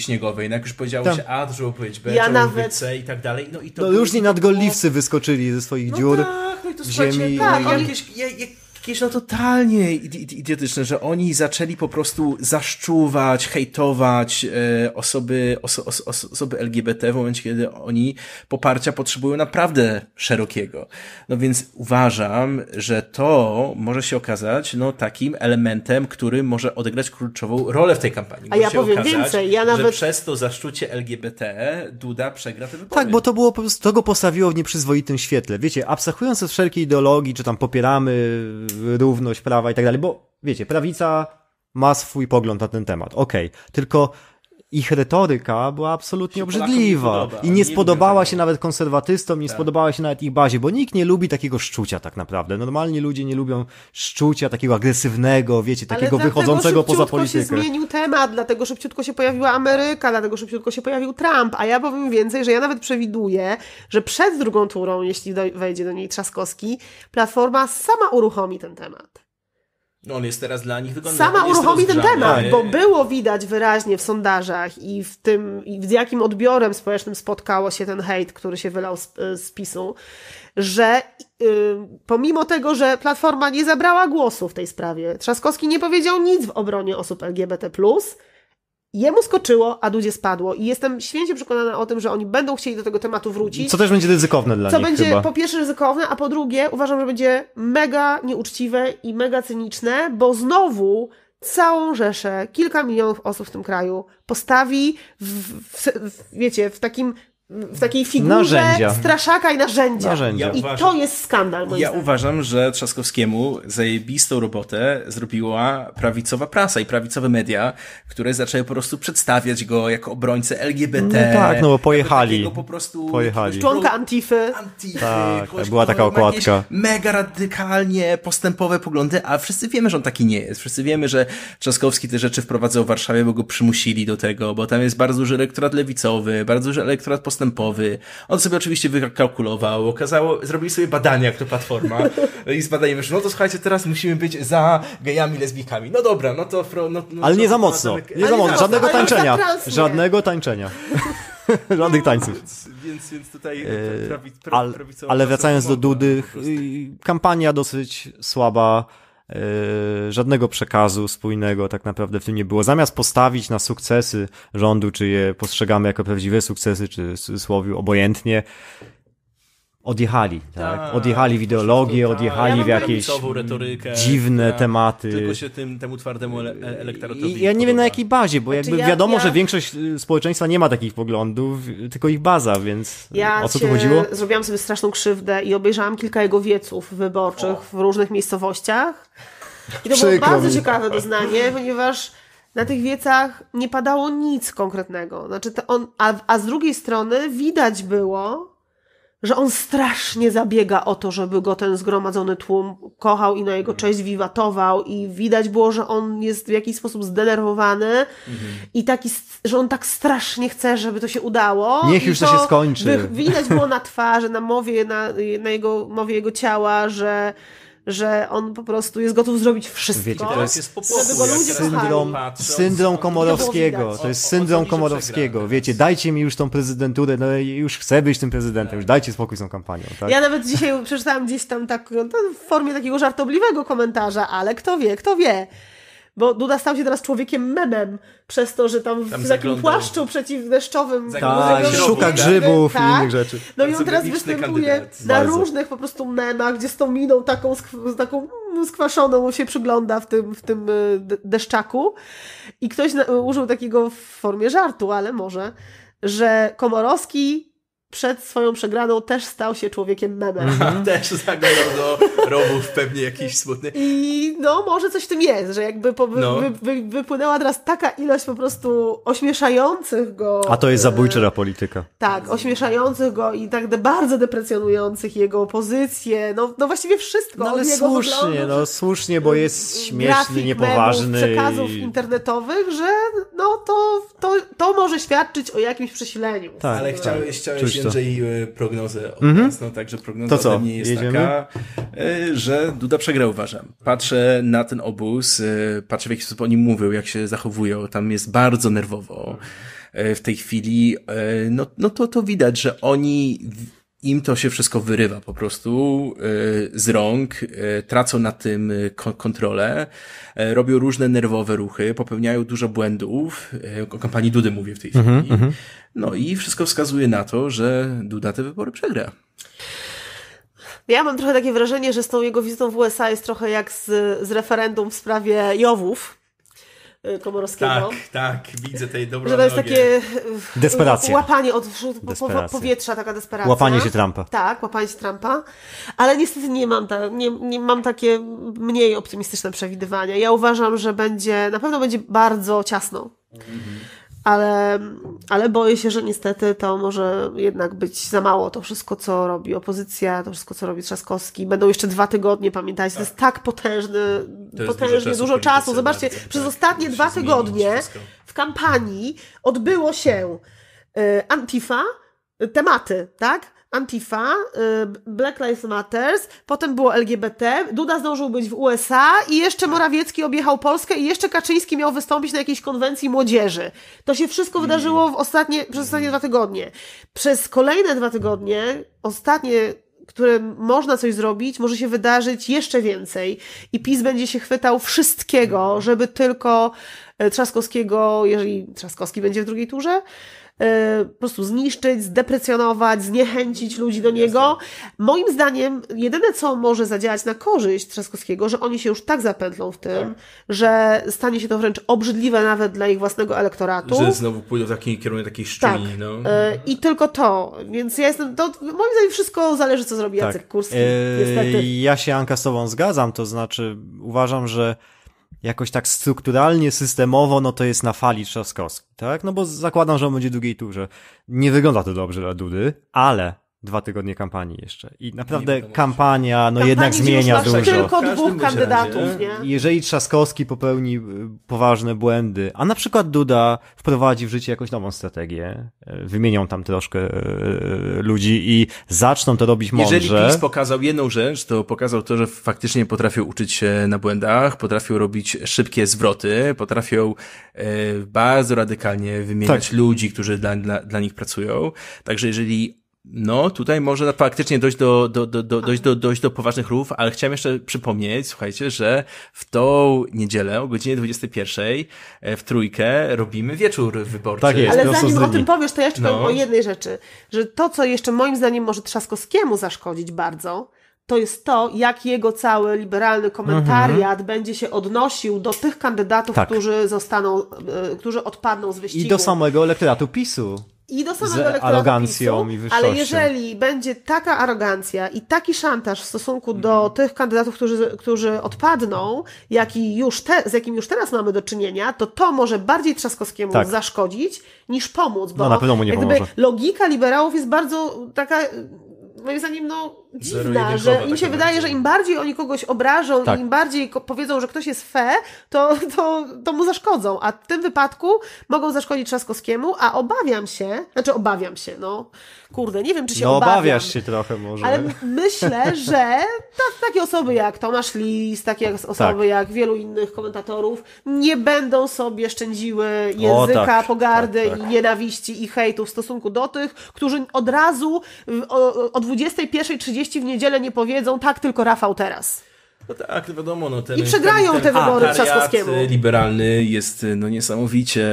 śniegowej, no jak już powiedziałeś Tam. A, żeby powiedzieć B, ja żeby nawet... C i tak dalej. No, i to no różni nadgoliwcy było... wyskoczyli ze swoich no dziur. Tak to słuchajcie, tak, jakieś, jakieś no totalnie idiotyczne, że oni zaczęli po prostu zaszczuwać, hejtować e, osoby, oso, oso, osoby LGBT w momencie, kiedy oni poparcia potrzebują naprawdę szerokiego. No więc uważam, że to może się okazać no takim elementem, który może odegrać kluczową rolę w tej kampanii. Może A ja powiem okazać, więcej, ja nawet... że przez to zaszczucie LGBT Duda przegra ten Tak, bo to było po prostu, to go postawiło w nieprzyzwoitym świetle. Wiecie, abstrahując od wszelkiej ideologii, czy tam popieramy równość prawa i tak dalej, bo wiecie, prawica ma swój pogląd na ten temat, okej, okay. tylko ich retoryka była absolutnie obrzydliwa nie i nie, spodobała się nawet konserwatystom, nie tak. spodobała się nawet ich bazie, bo nikt nie lubi takiego szczucia tak naprawdę. Normalni ludzie nie lubią szczucia takiego agresywnego, wiecie, takiego Ale wychodzącego poza politykę. się zmienił temat, dlatego szybciutko się pojawiła Ameryka, dlatego szybciutko się pojawił Trump, a ja powiem więcej, że ja nawet przewiduję, że przed drugą turą, jeśli wejdzie do niej Trzaskowski, Platforma sama uruchomi ten temat. No on jest teraz dla nich Sama uruchomi ten temat, bo e, e, było widać wyraźnie w sondażach i w tym, i z jakim odbiorem społecznym spotkało się ten hejt, który się wylał z, e, z PiSu, że pomimo tego, że Platforma nie zabrała głosu w tej sprawie, Trzaskowski nie powiedział nic w obronie osób LGBT+, Jemu skoczyło, a Dudzie spadło. I jestem święcie przekonana o tym, że oni będą chcieli do tego tematu wrócić. Co też będzie ryzykowne dla co nich. Co będzie chyba. po pierwsze ryzykowne, a po drugie uważam, że będzie mega nieuczciwe i mega cyniczne, bo znowu całą rzeszę, kilka milionów osób w tym kraju postawi, w, w, w, wiecie, w takim w takiej figurze narzędzia. straszaka i narzędzia. narzędzia. Ja I uważam, to jest skandal. Moim ja zdaniem. uważam, że Trzaskowskiemu zajebistą robotę zrobiła prawicowa prasa i prawicowe media, które zaczęły po prostu przedstawiać go jako obrońcę LGBT. No tak, no bo pojechali. Po prostu pojechali. Członka Antify. Antify. Tak, kogoś, była taka okładka. Mega radykalnie postępowe poglądy, a wszyscy wiemy, że on taki nie jest. Wszyscy wiemy, że Trzaskowski te rzeczy wprowadzał w Warszawie, bo go przymusili do tego, bo tam jest bardzo duży elektorat lewicowy, bardzo duży elektorat postępowy postępowy. On sobie oczywiście wykalkulował, okazało, zrobili sobie badania jak to platforma i z badaniem że no to słuchajcie, teraz musimy być za gejami, lesbijkami. No dobra, no to... Fro, no, no, ale nie za mocno, nie za mocno, żadnego tańczenia, żadnego tańczenia. Żadnych no, tańców. Więc, więc tutaj e, e, prawi, prawi, prawi, ale, ale wracając do no, Dudy, kampania dosyć słaba, E, żadnego przekazu spójnego tak naprawdę w tym nie było. Zamiast postawić na sukcesy rządu, czy je postrzegamy jako prawdziwe sukcesy, czy w cudzysłowie obojętnie, odjechali, tak? tak? Odjechali w ideologię, odjechali ja w jakieś retorykę, dziwne tak. tematy. Tylko się tym, temu twardemu ele e- elektoratowi. Ja nie wiem na jakiej bazie, bo znaczy jakby ja, wiadomo, ja... że większość y, społeczeństwa nie ma takich poglądów, tylko ich baza, więc ja o co tu chodziło? zrobiłam sobie straszną krzywdę i obejrzałam kilka jego wieców wyborczych o. w różnych miejscowościach. I to było bardzo mi. ciekawe doznanie, ponieważ na tych wiecach nie padało nic konkretnego. Znaczy on, a, a z drugiej strony widać było, że on strasznie zabiega o to, żeby go ten zgromadzony tłum kochał i na jego mhm. cześć wiwatował i widać było, że on jest w jakiś sposób zdenerwowany mhm. i taki, że on tak strasznie chce, żeby to się udało. Niech już to, się skończy. Widać było na twarzy, na mowie, na, na jego mowie jego ciała, że że on po prostu jest gotów zrobić wszystko, Wiecie, to jest, jest popłochu, żeby go ludzie tak syndrom, syndrom Komorowskiego, to jest syndrom Komorowskiego. Wiecie, dajcie mi już tą prezydenturę, no już chcę być tym prezydentem, już dajcie spokój z tą kampanią. Tak? Ja nawet dzisiaj przeczytałam gdzieś tam tak, no, w formie takiego żartobliwego komentarza, ale kto wie, kto wie. Bo Duda stał się teraz człowiekiem memem przez to, że tam w tam takim płaszczu przeciwdeszczowym tak, szuka tak. grzybów tak? i innych tak. rzeczy. No i on teraz występuje kandydat. na Bardzo. różnych po prostu memach, gdzie z tą miną taką, z taką mm, skwaszoną się przygląda w tym, w tym y, deszczaku. I ktoś użył takiego w formie żartu, ale może, że Komorowski przed swoją przegraną też stał się człowiekiem memem. Mhm. też zaglądał do robów pewnie jakiś smutny. I no, może coś w tym jest, że jakby po, no. wy, wy, wypłynęła teraz taka ilość po prostu ośmieszających go... A to jest e, zabójcza polityka. Tak, ośmieszających go i tak de, bardzo deprecjonujących jego pozycję, no, no właściwie wszystko. No ale słusznie, wyglądu, no słusznie, bo jest śmieszny, niepoważny. Memów, przekazów i... internetowych, że no to, to, to może świadczyć o jakimś przesileniu. Tak, ale chciałeś, chciałeś i e, prognozę od mm -hmm. no, także prognoza to co? mnie jest Jedziemy? taka, e, że Duda przegrał, uważam. Patrzę na ten obóz, e, patrzę w jaki sposób oni mówią, jak się zachowują, tam jest bardzo nerwowo w tej chwili, no, no to, to widać, że oni im to się wszystko wyrywa po prostu e, z rąk, e, tracą na tym e, kontrolę, robią różne nerwowe ruchy, popełniają dużo błędów. O kampanii Dudy mówię w tej chwili. Mhm, mhm. No i wszystko wskazuje na to, że Duda te wybory przegra. Ja mam trochę takie wrażenie, że z tą jego wizytą w USA jest trochę jak z, z referendum w sprawie Jowów Y, Komorowskiego. Tak, tak, widzę tej dobro. Że to jest takie y, desperacja. łapanie od desperacja. powietrza, taka desperacja. Łapanie się Trumpa. Tak, łapanie się Trumpa. Ale niestety nie mam, ta, nie, nie mam takie mniej optymistyczne przewidywania. Ja uważam, że będzie, na pewno będzie bardzo ciasno. Mhm ale, ale boję się, że niestety to może jednak być za mało. To wszystko, co robi opozycja, to wszystko, co robi Trzaskowski. Będą jeszcze dwa tygodnie, pamiętajcie, tak. to jest tak, tak potężny, jest potężnie dużo czasu. Dużo czasu. Zobaczcie, bardzo, tak, przez tak, ostatnie dwa tygodnie w kampanii odbyło się y, Antifa, y, tematy, tak? Antifa, y, Black Lives Matters, potem było LGBT, Duda zdążył być w USA i jeszcze Morawiecki objechał Polskę i jeszcze Kaczyński miał wystąpić na jakiejś konwencji młodzieży. To się wszystko wydarzyło w ostatnie, przez ostatnie dwa tygodnie. Przez kolejne dwa tygodnie, ostatnie które można coś zrobić, może się wydarzyć jeszcze więcej. I PiS będzie się chwytał wszystkiego, żeby tylko e, Trzaskowskiego, jeżeli Trzaskowski będzie w drugiej turze, Y, po prostu zniszczyć, zdeprecjonować, zniechęcić ludzi do niego. Moim zdaniem jedyne, co może zadziałać na korzyść Trzaskowskiego, że oni się już tak zapętlą w tym, tak. że stanie się to wręcz obrzydliwe nawet dla ich własnego elektoratu. Że znowu pójdą w takim kierunku takiej szczujni. Tak. No. Y, I tylko to. Więc ja jestem, to moim zdaniem wszystko zależy, co zrobi tak. Jacek Kurski. Eee, Ja się Anka z tobą zgadzam, to znaczy uważam, że jakoś tak strukturalnie, systemowo, no to jest na fali Trzaskowski, tak? No bo zakładam, że on będzie w drugiej turze. Nie wygląda to dobrze dla Dudy, ale dwa tygodnie kampanii jeszcze. I naprawdę nie kampania, no kampanii jednak zmienia dużo. tylko dwóch kandydatów, razie. nie? Jeżeli Trzaskowski popełni y, poważne błędy, a na przykład Duda wprowadzi w życie jakąś nową strategię, y, wymienią tam troszkę y, ludzi i zaczną to robić mądrze. Jeżeli PiS pokazał jedną rzecz, to pokazał to, że faktycznie potrafił uczyć się na błędach, potrafił robić szybkie zwroty, potrafił e, bardzo radykalnie wymieniać tak. ludzi, którzy dla, dla, dla nich pracują. Także jeżeli no, tutaj może faktycznie dojść do, do, do, do, dojść do, dojść do poważnych ruchów, ale chciałem jeszcze przypomnieć, słuchajcie, że w tą niedzielę o godzinie 21 e, w trójkę robimy wieczór wyborczy. Tak jest, ale zanim o tym powiesz, to ja jeszcze no. powiem o jednej rzeczy, że to, co jeszcze moim zdaniem może Trzaskowskiemu zaszkodzić bardzo, to jest to, jak jego cały liberalny komentariat mhm. będzie się odnosił do tych kandydatów, tak. którzy zostaną, e, którzy odpadną z wyścigu. I do samego elektoratu PiSu i do samego z PiSu, i wyższością. Ale jeżeli będzie taka arogancja i taki szantaż w stosunku do mm. tych kandydatów, którzy, którzy odpadną, już te, z jakim już teraz mamy do czynienia, to to może bardziej Trzaskowskiemu tak. zaszkodzić niż pomóc, bo no, na pewno mu nie gdyby, logika liberałów jest bardzo taka moim zdaniem, no dziwna, że im się wydaje, że im bardziej oni kogoś obrażą, tak. im bardziej powiedzą, że ktoś jest fe, to, to, to mu zaszkodzą. A w tym wypadku mogą zaszkodzić Trzaskowskiemu, a obawiam się, znaczy obawiam się, no Kurde, nie wiem, czy się no, obawiam. obawiasz się trochę może. Ale myślę, że takie osoby jak Tomasz Lis, takie osoby tak. jak wielu innych komentatorów nie będą sobie szczędziły języka, o, tak, pogardy tak, i tak. nienawiści i hejtu w stosunku do tych, którzy od razu o, o 21.30 w niedzielę nie powiedzą tak tylko Rafał teraz. No tak, no wiadomo. No ten, I przegrają ten, ten, te wybory a, Trzaskowskiemu. liberalny jest no, niesamowicie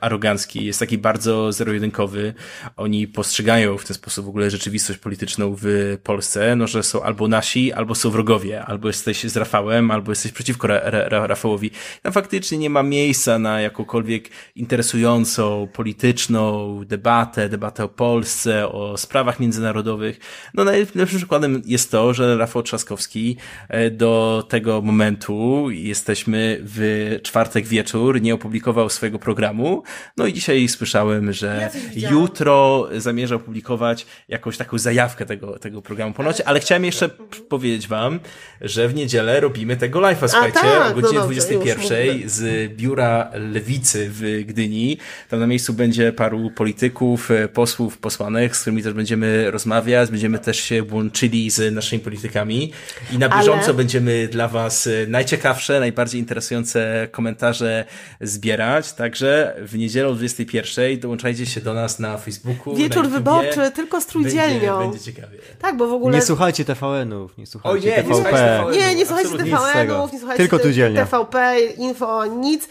arogancki, jest taki bardzo zero-jedynkowy. Oni postrzegają w ten sposób w ogóle rzeczywistość polityczną w Polsce, no, że są albo nasi, albo są wrogowie, albo jesteś z Rafałem, albo jesteś przeciwko Ra Ra Rafałowi. No faktycznie nie ma miejsca na jakąkolwiek interesującą polityczną debatę, debatę o Polsce, o sprawach międzynarodowych. No najlepszym przykładem jest to, że Rafał Trzaskowski e, do tego momentu jesteśmy w czwartek wieczór, nie opublikował swojego programu. No i dzisiaj słyszałem, że ja jutro zamierza opublikować jakąś taką zajawkę tego, tego programu ponoć, ale chciałem jeszcze tak. powiedzieć wam, że w niedzielę robimy tego live'a, słuchajcie, tak, o no godzinie no dobrze, 21 z biura Lewicy w Gdyni. Tam na miejscu będzie paru polityków, e, posłów, posłanek, z którymi też będziemy rozmawiać, będziemy też się łączyli z naszymi politykami i na bieżąco ale będziemy dla Was e, najciekawsze, najbardziej interesujące komentarze zbierać. Także w niedzielę o 21 dołączajcie się do nas na Facebooku. Wieczór na wyborczy, tylko z trójdzielnią. Będzie, będzie ciekawie. Tak, bo w ogóle. Nie słuchajcie TVN-ów, nie słuchajcie o, nie, TVP. Nie, słuchajcie nie, nie słuchajcie TVN-ów, nie słuchajcie tylko trójdzielnia. TVP, info, nic.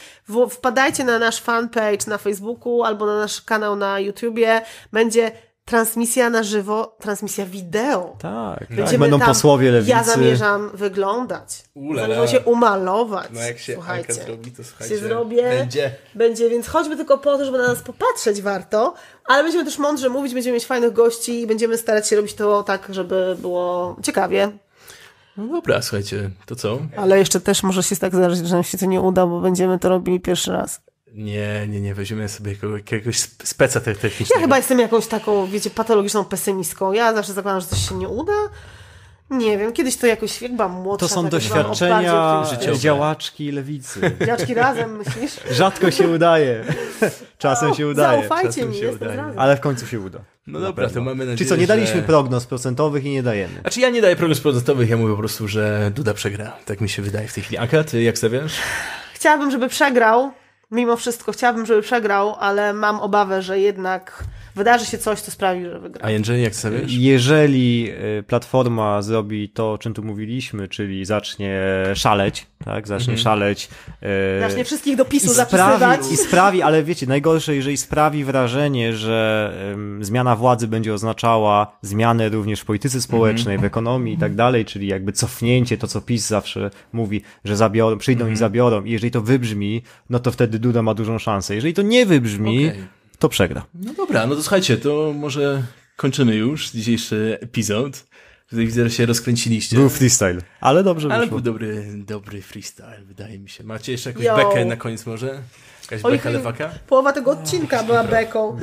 Wpadajcie na nasz fanpage na Facebooku albo na nasz kanał na YouTubie. Będzie transmisja na żywo, transmisja wideo. Tak, tak. Będziemy tak. będą tam, posłowie lewicy. Ja zamierzam wyglądać. Ulala. Zamierzam się umalować. No jak się słuchajcie, zrobi, to słuchajcie. Się zrobię. Będzie. Będzie, więc choćby tylko po to, żeby na nas popatrzeć warto, ale będziemy też mądrze mówić, będziemy mieć fajnych gości i będziemy starać się robić to tak, żeby było ciekawie. No dobra, słuchajcie, to co? Ale jeszcze też może się tak zdarzyć, że nam się to nie uda, bo będziemy to robili pierwszy raz. Nie, nie, nie, weźmiemy sobie jakiegoś speca technicznego. Ja chyba jestem jakąś taką, wiecie, patologiczną pesymistką. Ja zawsze zakładam, że coś się nie uda. Nie wiem, kiedyś to jakoś, jak byłam młodsza... To są tak doświadczenia życiowe. działaczki lewicy. Działaczki razem, myślisz? Rzadko się udaje. Czasem no, się udaje. Zaufajcie mi, się udaje. Razem. Ale w końcu się uda. No Na dobra, pewno. to mamy nadzieję, Czyli co, nie daliśmy że... prognoz procentowych i nie dajemy. Znaczy ja nie daję prognoz procentowych, ja mówię po prostu, że Duda przegra. Tak mi się wydaje w tej chwili. Anka, ty jak stawiasz? Chciałabym, żeby przegrał, mimo wszystko chciałabym, żeby przegrał, ale mam obawę, że jednak wydarzy się coś, co sprawi, że wygra. A Jędrzej, jak sobie Jeżeli y, platforma zrobi to, o czym tu mówiliśmy, czyli zacznie szaleć, tak, zacznie mhm. szaleć. Y, zacznie wszystkich do PiSu zapisywać. I sprawi, ale wiecie, najgorsze, jeżeli sprawi wrażenie, że um, zmiana władzy będzie oznaczała zmianę również w polityce mhm. społecznej, mhm. w ekonomii i tak dalej, czyli jakby cofnięcie to, co PiS zawsze mówi, że zabiorą, przyjdą mhm. i zabiorą. I jeżeli to wybrzmi, no to wtedy Duda ma dużą szansę. Jeżeli to nie wybrzmi, okay to przegra. No dobra, no to słuchajcie, to może kończymy już dzisiejszy epizod. Tutaj widzę, że się rozkręciliście. Był freestyle, ale dobrze Ale wyszło. był dobry, dobry freestyle, wydaje mi się. Macie jeszcze jakąś Yo. bekę na koniec może? Jakaś Oj, beka lewaka? Połowa tego odcinka była beką.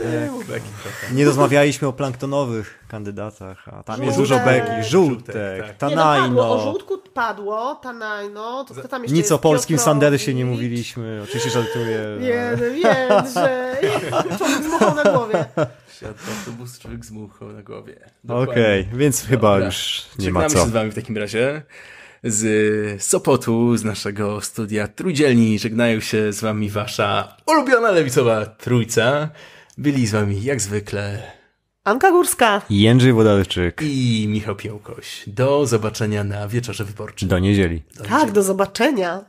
Nie rozmawialiśmy o planktonowych kandydatach, a tam jest dużo beki. Żółtek, tak. Tanajno. Nie, no padło, o żółtku padło, Tanajno. To, to tam jeszcze Nic o polskim się nie mówiliśmy. Oczywiście żartuję. Nie, no. wiem, że człowiek zmuchał na głowie. Siadł autobus, człowiek zmuchał na głowie. Okej, okay, więc chyba Dobra. już nie Czekamy ma co. się z wami w takim razie z Sopotu, z naszego studia Trójdzielni. Żegnają się z wami wasza ulubiona lewicowa trójca. Byli z wami jak zwykle Anka Górska, Jędrzej Wodalczyk i Michał Piołkoś. Do zobaczenia na wieczorze wyborczym. Do niedzieli. Do tak, do zobaczenia.